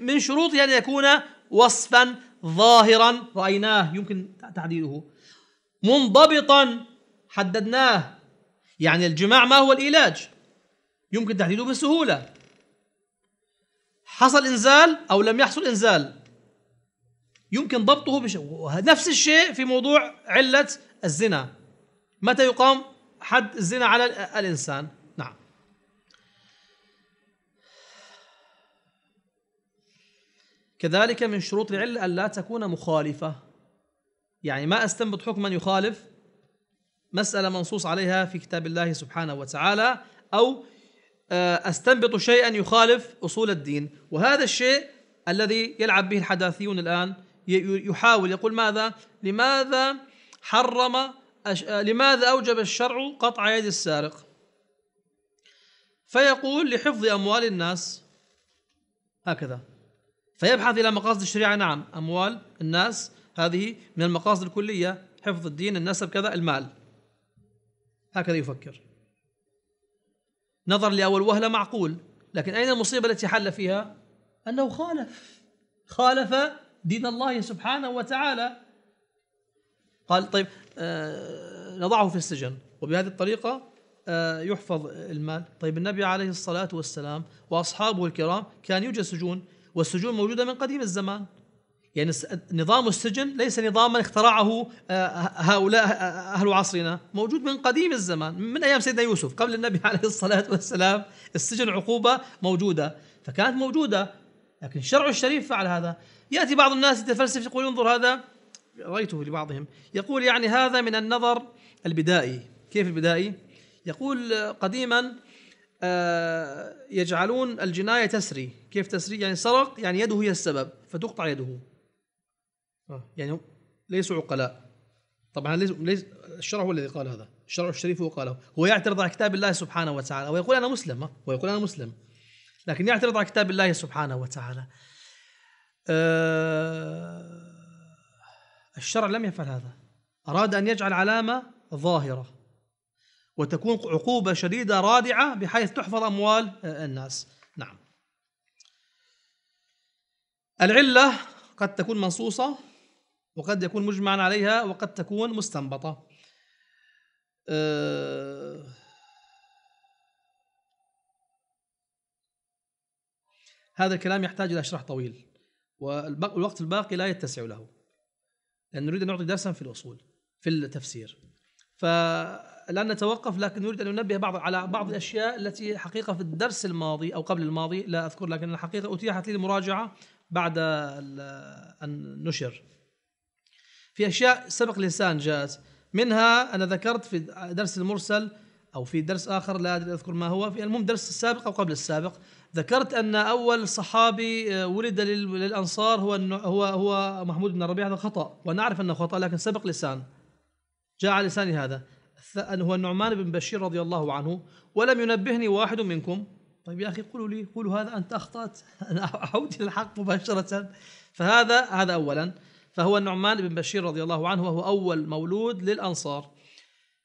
من شروطه أن يكون وصفا ظاهرا رأيناه يمكن تحديده منضبطا حددناه يعني الجماع ما هو الإيلاج يمكن تحديده بسهولة حصل إنزال أو لم يحصل إنزال يمكن ضبطه بش... نفس الشيء في موضوع علة الزنا متى يقام حد الزنا على الإنسان كذلك من شروط العلة أن لا تكون مخالفة يعني ما أستنبط حكما يخالف مسألة منصوص عليها في كتاب الله سبحانه وتعالى أو آه، أستنبط شيئا يخالف أصول الدين وهذا الشيء الذي يلعب به الحداثيون الآن يحاول يقول ماذا لماذا حرم آه، لماذا أوجب الشرع قطع يد السارق فيقول لحفظ أموال الناس هكذا فيبحث الى مقاصد الشريعه نعم اموال الناس هذه من المقاصد الكليه حفظ الدين النسب كذا المال هكذا يفكر نظر لاول وهله معقول لكن اين المصيبه التي حل فيها انه خالف خالف دين الله سبحانه وتعالى قال طيب آه، نضعه في السجن وبهذه الطريقة آه، يحفظ المال طيب النبي عليه الصلاة والسلام وأصحابه الكرام كان يوجد سجون والسجون موجودة من قديم الزمان يعني نظام السجن ليس نظاما اخترعه آه، هؤلاء آه، أهل عصرنا موجود من قديم الزمان من أيام سيدنا يوسف قبل النبي عليه الصلاة والسلام السجن عقوبة موجودة فكانت موجودة لكن الشرع الشريف فعل هذا يأتي بعض الناس يتفلسف يقول انظر هذا رأيته لبعضهم يقول يعني هذا من النظر البدائي كيف البدائي؟ يقول قديما آه، يجعلون الجناية تسري كيف تسري يعني سرق يعني يده هي السبب فتقطع يده آه، يعني ليس ليسوا عقلاء طبعا ليس, ليس الشرع هو الذي قال هذا الشرع الشريف هو قاله هو يعترض على كتاب الله سبحانه وتعالى ويقول أنا مسلم آه، ويقول أنا مسلم لكن يعترض على كتاب الله سبحانه وتعالى الشرع لم يفعل هذا أراد أن يجعل علامة ظاهرة وتكون عقوبة شديدة رادعة بحيث تحفظ أموال آه، الناس نعم العلة قد تكون منصوصة وقد يكون مجمعا عليها وقد تكون مستنبطة آه، هذا الكلام يحتاج إلى شرح طويل والوقت الباقي لا يتسع له لأن نريد أن نعطي درسا في الأصول في التفسير ف لن نتوقف لكن نريد أن ننبه بعض على بعض الأشياء التي حقيقة في الدرس الماضي أو قبل الماضي لا أذكر لكن الحقيقة أتيحت لي المراجعة بعد أن نشر في أشياء سبق لسان جاءت منها أنا ذكرت في درس المرسل أو في درس آخر لا أدري أذكر ما هو في المهم درس السابق أو قبل السابق ذكرت أن أول صحابي آه، ولد للأنصار هو هو هو محمود بن ربيعة هذا خطأ ونعرف أنه خطأ لكن سبق لسان جاء على لساني هذا هو النعمان بن بشير رضي الله عنه ولم ينبهني واحد منكم طيب يا أخي قولوا لي قولوا هذا أنت أخطأت أنا أعود إلى الحق مباشرة فهذا هذا أولا فهو النعمان بن بشير رضي الله عنه وهو أول مولود للأنصار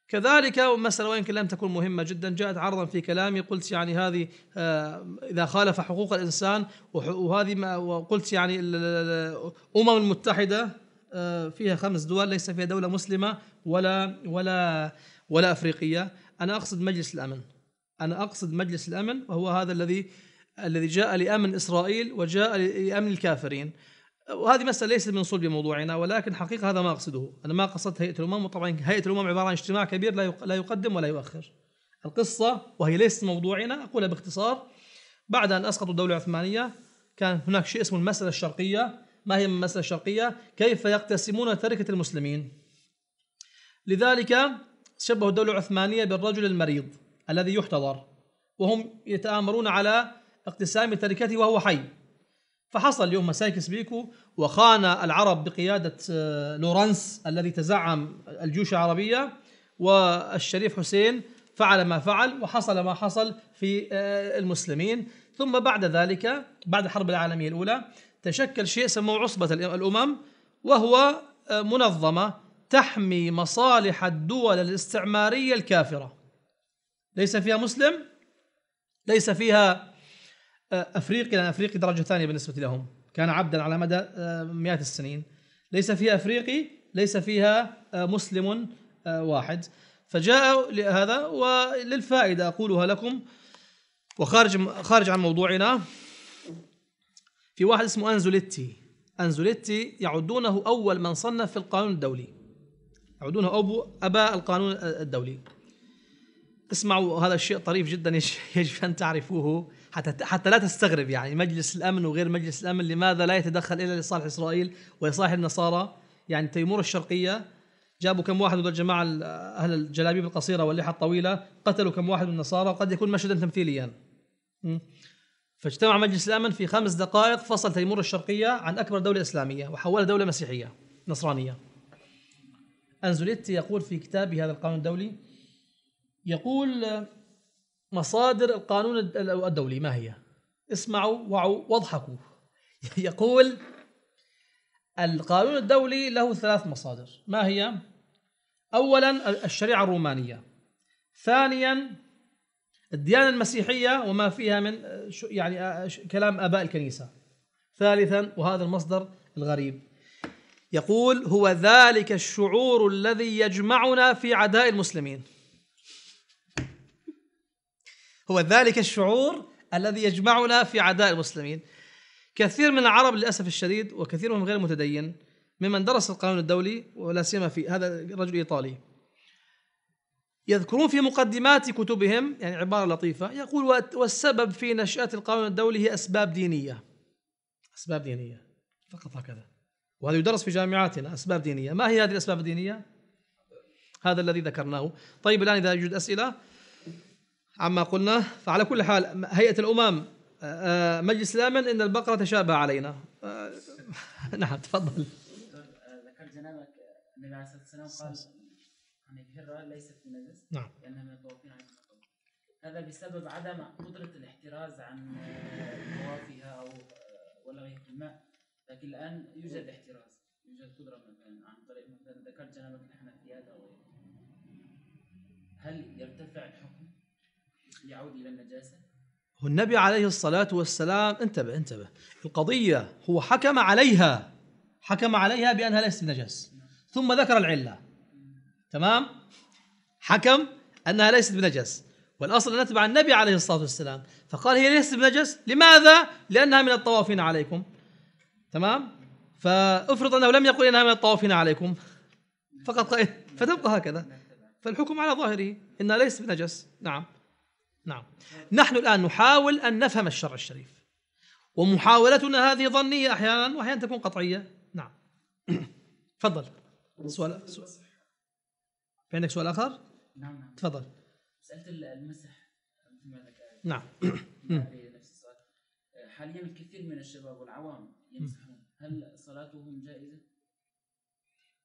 كذلك ومسألة وإن لم تكن مهمة جدا جاءت عرضا في كلامي قلت يعني هذه آه، إذا خالف حقوق الإنسان وهذه ما وقلت يعني الأمم المتحدة آه، فيها خمس دول ليس فيها دوله مسلمه ولا ولا ولا افريقيه انا اقصد مجلس الامن انا اقصد مجلس الامن وهو هذا الذي الذي جاء لامن اسرائيل وجاء لامن الكافرين وهذه مسألة ليست من صلب موضوعنا ولكن حقيقة هذا ما أقصده أنا ما قصدت هيئة الأمم وطبعا هيئة الأمم عبارة عن اجتماع كبير لا يقدم ولا يؤخر القصة وهي ليست موضوعنا أقولها باختصار بعد أن أسقطوا الدولة العثمانية كان هناك شيء اسمه المسألة الشرقية ما هي مسألة شرقية كيف يقتسمون تركة المسلمين لذلك شبه الدولة العثمانية بالرجل المريض الذي يحتضر وهم يتآمرون على اقتسام تركته وهو حي فحصل يوم مسايكس بيكو وخان العرب بقيادة آه، لورنس الذي تزعم الجيوش العربية والشريف حسين فعل ما فعل وحصل ما حصل في آه، المسلمين ثم بعد ذلك بعد الحرب العالمية الأولى تشكل شيء سموه عصبة الأمم وهو آه، منظمة تحمي مصالح الدول الاستعمارية الكافرة ليس فيها مسلم ليس فيها آه، أفريقي لأن أفريقي درجة ثانية بالنسبة لهم كان عبدا على مدى آه، مئات السنين ليس فيها أفريقي ليس فيها مسلم واحد فجاء لهذا وللفائدة أقولها لكم وخارج خارج عن موضوعنا في واحد اسمه أنزوليتي أنزوليتي يعدونه أول من صنف في القانون الدولي يعدونه أبو أبا القانون الدولي اسمعوا هذا الشيء طريف جدا يجب أن تعرفوه حتى حتى لا تستغرب يعني مجلس الامن وغير مجلس الامن لماذا لا يتدخل الا لصالح اسرائيل ولصالح النصارى يعني تيمور الشرقيه جابوا كم واحد من الجماعه اهل الجلابيب القصيره واللحى الطويله قتلوا كم واحد من النصارى قد يكون مشهدا تمثيليا فاجتمع مجلس الأمن في خمس دقائق فصل تيمور الشرقية عن أكبر دولة إسلامية وحولها دولة مسيحية نصرانية أنزوليتي يقول في كتابه هذا القانون الدولي يقول مصادر القانون الدولي ما هي اسمعوا وعوا واضحكوا يقول القانون الدولي له ثلاث مصادر ما هي أولا الشريعة الرومانية ثانيا الديانة المسيحية وما فيها من آه، يعني آه، آه، كلام آباء الكنيسة ثالثا وهذا المصدر الغريب يقول هو ذلك الشعور الذي يجمعنا في عداء المسلمين هو ذلك الشعور الذي يجمعنا في عداء المسلمين كثير من العرب للاسف الشديد وكثير منهم غير متدين ممن درس القانون الدولي ولا سيما في هذا الرجل ايطالي يذكرون في مقدمات كتبهم يعني عبارة لطيفة يقول والسبب في نشأة القانون الدولي هي أسباب دينية أسباب دينية فقط هكذا وهذا يدرس في جامعاتنا أسباب دينية ما هي هذه الأسباب الدينية؟ هذا الذي ذكرناه طيب الآن إذا يوجد أسئلة عما قلنا فعلى كل حال هيئة الأمم مجلس الأمن إن البقرة تشابه علينا نعم تفضل ذكرت جنابك النبي عليه الصلاة والسلام قال عن الهرة ليست بنجس نعم لأنها من الطوافين عن هذا بسبب عدم قدرة الاحتراز عن طوافها أو آه، ولغية الماء لكن الآن يوجد احتراز يوجد قدرة مثلا عن طريق مثلا ذكرت جنابة الحنفيات أو غيره هل يرتفع الحكم يعود إلى النجاسة؟ والنبي عليه الصلاة والسلام انتبه انتبه القضية هو حكم عليها حكم عليها بأنها ليست بنجس نعم. ثم ذكر العلة تمام حكم أنها ليست بنجس والأصل أن تبع النبي عليه الصلاة والسلام فقال هي ليست بنجس لماذا؟ لأنها من الطوافين عليكم تمام فافرض أنه لم يقل أنها من الطوافين عليكم فقط قائل فتبقى هكذا فالحكم على ظاهره إنها ليست بنجس نعم نعم نحن الآن نحاول أن نفهم الشرع الشريف ومحاولتنا هذه ظنية أحيانا وأحيانا تكون قطعية نعم تفضل سؤال, سؤال. في عندك سؤال اخر؟ نعم نعم تفضل مساله المسح مثل ما ذكرت نعم نفس السؤال حاليا الكثير من الشباب والعوام يمسحون هل صلاتهم جائزه؟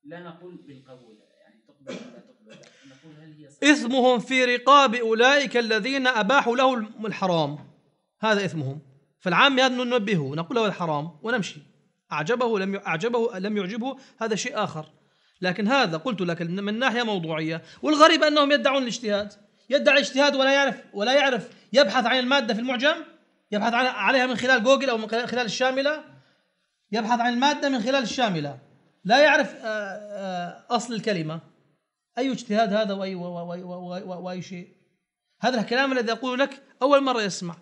لا نقول بالقبول يعني تقبل تقبل نقول هل هي اثمهم في رقاب اولئك الذين اباحوا له الحرام هذا اثمهم فالعام ننبهه نقول له الحرام ونمشي اعجبه لم اعجبه لم يعجبه هذا شيء اخر لكن هذا قلت لك من ناحيه موضوعيه والغريب انهم يدعون الاجتهاد يدعي الاجتهاد ولا يعرف ولا يعرف يبحث عن الماده في المعجم يبحث عليها من خلال جوجل او من خلال الشامله يبحث عن الماده من خلال الشامله لا يعرف آه، آه، اصل الكلمه اي اجتهاد هذا واي واي, وأي, وأي شيء هذا الكلام الذي اقول لك اول مره يسمع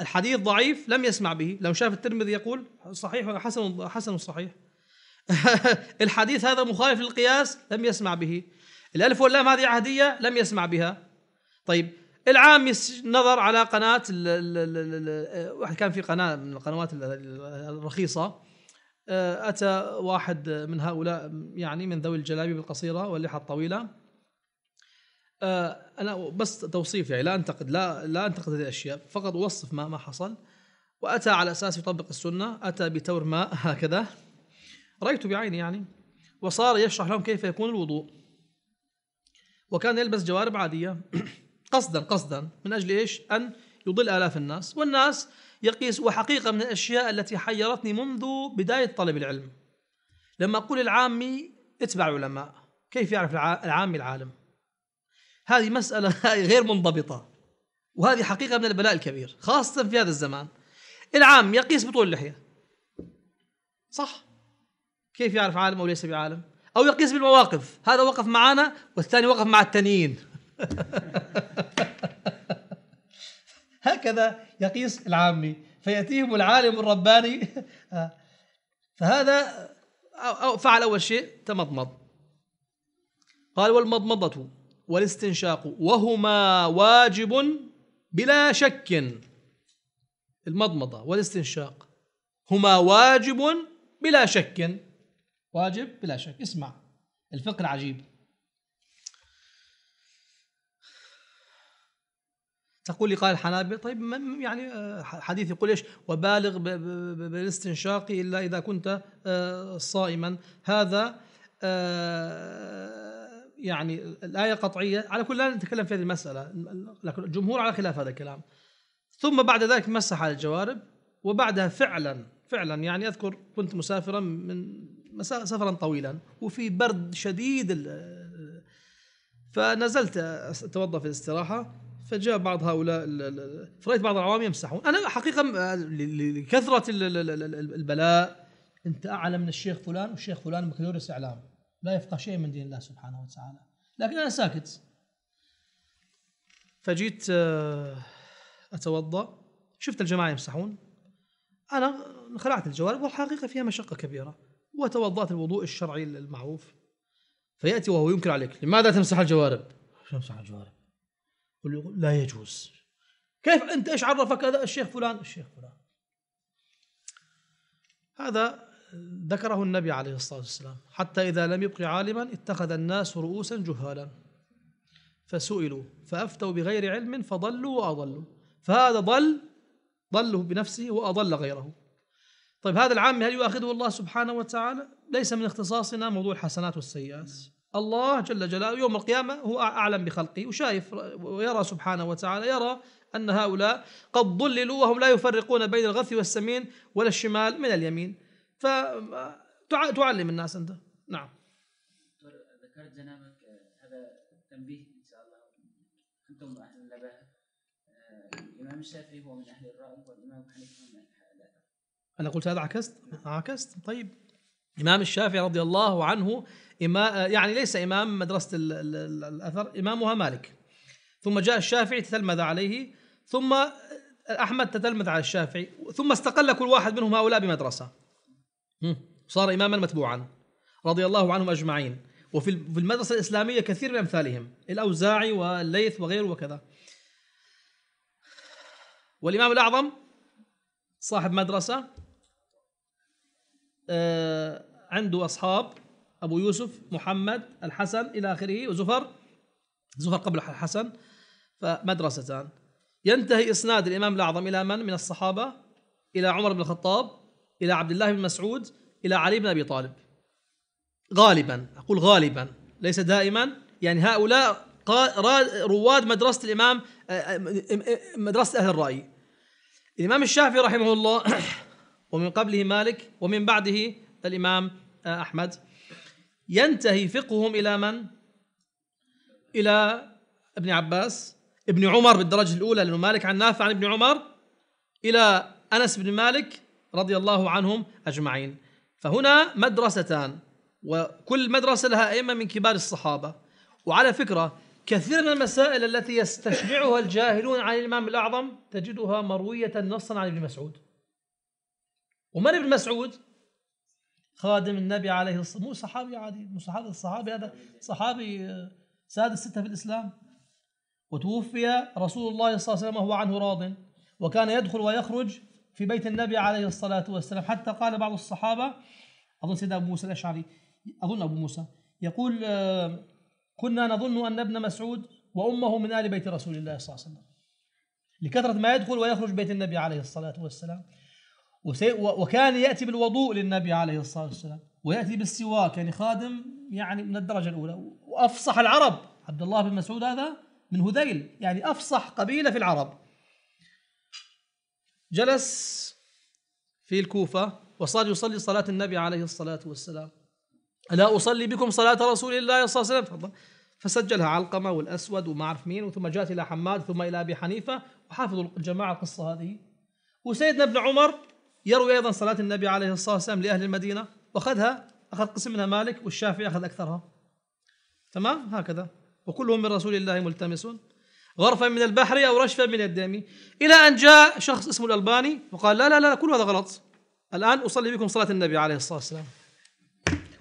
الحديث ضعيف لم يسمع به لو شاف الترمذي يقول صحيح حسن حسن صحيح الحديث هذا مخالف للقياس لم يسمع به الألف واللام هذه عهدية لم يسمع بها طيب العام نظر على قناة واحد كان في قناة من القنوات الرخيصة آه، أتى واحد من هؤلاء يعني من ذوي الجلابيب القصيرة واللحى الطويلة آه، أنا بس توصيف يعني لا أنتقد لا لا أنتقد هذه الأشياء فقط أوصف ما ما حصل وأتى على أساس يطبق السنة أتى بتور ماء هكذا رأيت بعيني يعني وصار يشرح لهم كيف يكون الوضوء وكان يلبس جوارب عادية قصدا قصدا من أجل إيش أن يضل آلاف الناس والناس يقيس وحقيقة من الأشياء التي حيرتني منذ بداية طلب العلم لما أقول العامي اتبع علماء كيف يعرف العامي العالم هذه مسألة غير منضبطة وهذه حقيقة من البلاء الكبير خاصة في هذا الزمان العام يقيس بطول اللحية صح كيف يعرف عالم أو ليس بعالم أو يقيس بالمواقف هذا وقف معنا والثاني وقف مع التانيين هكذا يقيس العامي فيأتيهم العالم الرباني فهذا أو فعل أول شيء تمضمض قال والمضمضة والاستنشاق وهما واجب بلا شك المضمضة والاستنشاق هما واجب بلا شك واجب بلا شك اسمع الفقر عجيب تقول لي قال الحنابلة طيب يعني آه، حديث يقول ايش وبالغ بالاستنشاق الا اذا كنت آه، صائما هذا آه، يعني الايه قطعيه على كل لا نتكلم في هذه المساله لكن الجمهور على خلاف هذا الكلام ثم بعد ذلك مسح على الجوارب وبعدها فعلا فعلا يعني اذكر كنت مسافرا من سفرا طويلا وفي برد شديد فنزلت اتوضا في الاستراحه فجاء بعض هؤلاء فرأيت بعض العوام يمسحون انا حقيقه آه، لكثره البلاء انت اعلى من الشيخ فلان والشيخ فلان بكالوريوس اعلام لا يفقه شيء من دين الله سبحانه وتعالى لكن انا ساكت فجيت آه، اتوضا شفت الجماعه يمسحون انا خلعت الجوارب والحقيقه فيها مشقه كبيره وتوضأت الوضوء الشرعي المعروف فيأتي وهو ينكر عليك لماذا تمسح الجوارب؟ تمسح الجوارب يقول لا يجوز كيف أنت إيش عرفك هذا الشيخ فلان الشيخ فلان هذا ذكره النبي عليه الصلاة والسلام حتى إذا لم يبق عالما اتخذ الناس رؤوسا جهالا فسئلوا فأفتوا بغير علم فضلوا وأضلوا فهذا ضل ضله بنفسه وأضل غيره طيب هذا العام هل يؤاخذه الله سبحانه وتعالى؟ ليس من اختصاصنا موضوع الحسنات والسيئات الله جل جلاله يوم القيامة هو أعلم بخلقه وشايف ويرى سبحانه وتعالى يرى أن هؤلاء قد ضللوا وهم لا يفرقون بين الغث والسمين ولا الشمال من اليمين ف تعلم الناس أنت نعم ذكرت جنابك آه، هذا تنبيه إن شاء الله أنتم أهل النباهة آه، الإمام الشافعي هو من أهل الرأي والإمام حنيفة من أهل أنا قلت هذا عكست عكست طيب إمام الشافعي رضي الله عنه إما يعني ليس إمام مدرسة الأثر إمامها مالك ثم جاء الشافعي تتلمذ عليه ثم أحمد تتلمذ على الشافعي ثم استقل كل واحد منهم هؤلاء بمدرسة صار إماما متبوعا رضي الله عنهم أجمعين وفي المدرسة الإسلامية كثير من أمثالهم الأوزاعي والليث وغيره وكذا والإمام الأعظم صاحب مدرسة آه، عنده اصحاب ابو يوسف محمد الحسن الى اخره وزفر زفر قبل الحسن فمدرستان ينتهي اسناد الامام الاعظم الى من من الصحابه الى عمر بن الخطاب الى عبد الله بن مسعود الى علي بن ابي طالب غالبا اقول غالبا ليس دائما يعني هؤلاء رواد مدرسه الامام آه، آه، مدرسه اهل الراي الامام الشافعي رحمه الله ومن قبله مالك ومن بعده الإمام آه، أحمد ينتهي فقههم إلى من؟ إلى ابن عباس ابن عمر بالدرجة الأولى لأنه مالك عن نافع عن ابن عمر إلى أنس بن مالك رضي الله عنهم أجمعين فهنا مدرستان وكل مدرسة لها أئمة من كبار الصحابة وعلى فكرة كثير من المسائل التي يستشبعها الجاهلون عن الإمام الأعظم تجدها مروية نصا عن ابن مسعود ومن ابن مسعود خادم النبي عليه الصلاة مو صحابي عادي مو صحابي الصحابي هذا صحابي آه، سادس ستة في الإسلام وتوفي رسول الله صلى الله عليه وسلم وهو عنه راض وكان يدخل ويخرج في بيت النبي عليه الصلاة والسلام حتى قال بعض الصحابة أظن سيدنا أبو موسى الأشعري أظن أبو موسى يقول آه، كنا نظن أن ابن مسعود وأمه من آل بيت رسول الله صلى الله عليه وسلم لكثرة ما يدخل ويخرج بيت النبي عليه الصلاة والسلام وكان يأتي بالوضوء للنبي عليه الصلاة والسلام ويأتي بالسواك يعني خادم يعني من الدرجة الأولى وأفصح العرب عبد الله بن مسعود هذا من هذيل يعني أفصح قبيلة في العرب جلس في الكوفة وصار يصلي صلاة النبي عليه الصلاة والسلام ألا أصلي بكم صلاة رسول الله صلى الله عليه وسلم فضل. فسجلها علقمة والأسود وما أعرف مين وثم جاءت إلى حماد ثم إلى أبي حنيفة وحافظوا الجماعة القصة هذه وسيدنا ابن عمر يروي أيضا صلاة النبي عليه الصلاة والسلام لأهل المدينة وأخذها أخذ قسم منها مالك والشافعي أخذ أكثرها تمام هكذا وكلهم من رسول الله ملتمسون غرفا من البحر أو رشفا من الدم إلى أن جاء شخص اسمه الألباني وقال لا لا لا كل هذا غلط الآن أصلي بكم صلاة النبي عليه الصلاة والسلام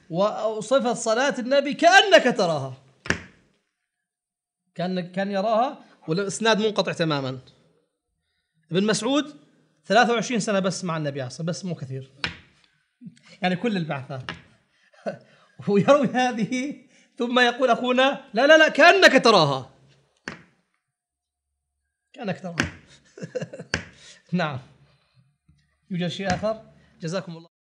وصفت صلاة النبي كأنك تراها كأنك كان يراها والاسناد منقطع تماما ابن مسعود 23 سنه بس مع النبي عليه بس مو كثير يعني كل البعثات ويروي هذه ثم يقول اخونا لا لا لا كانك تراها كانك تراها نعم يوجد شيء اخر جزاكم الله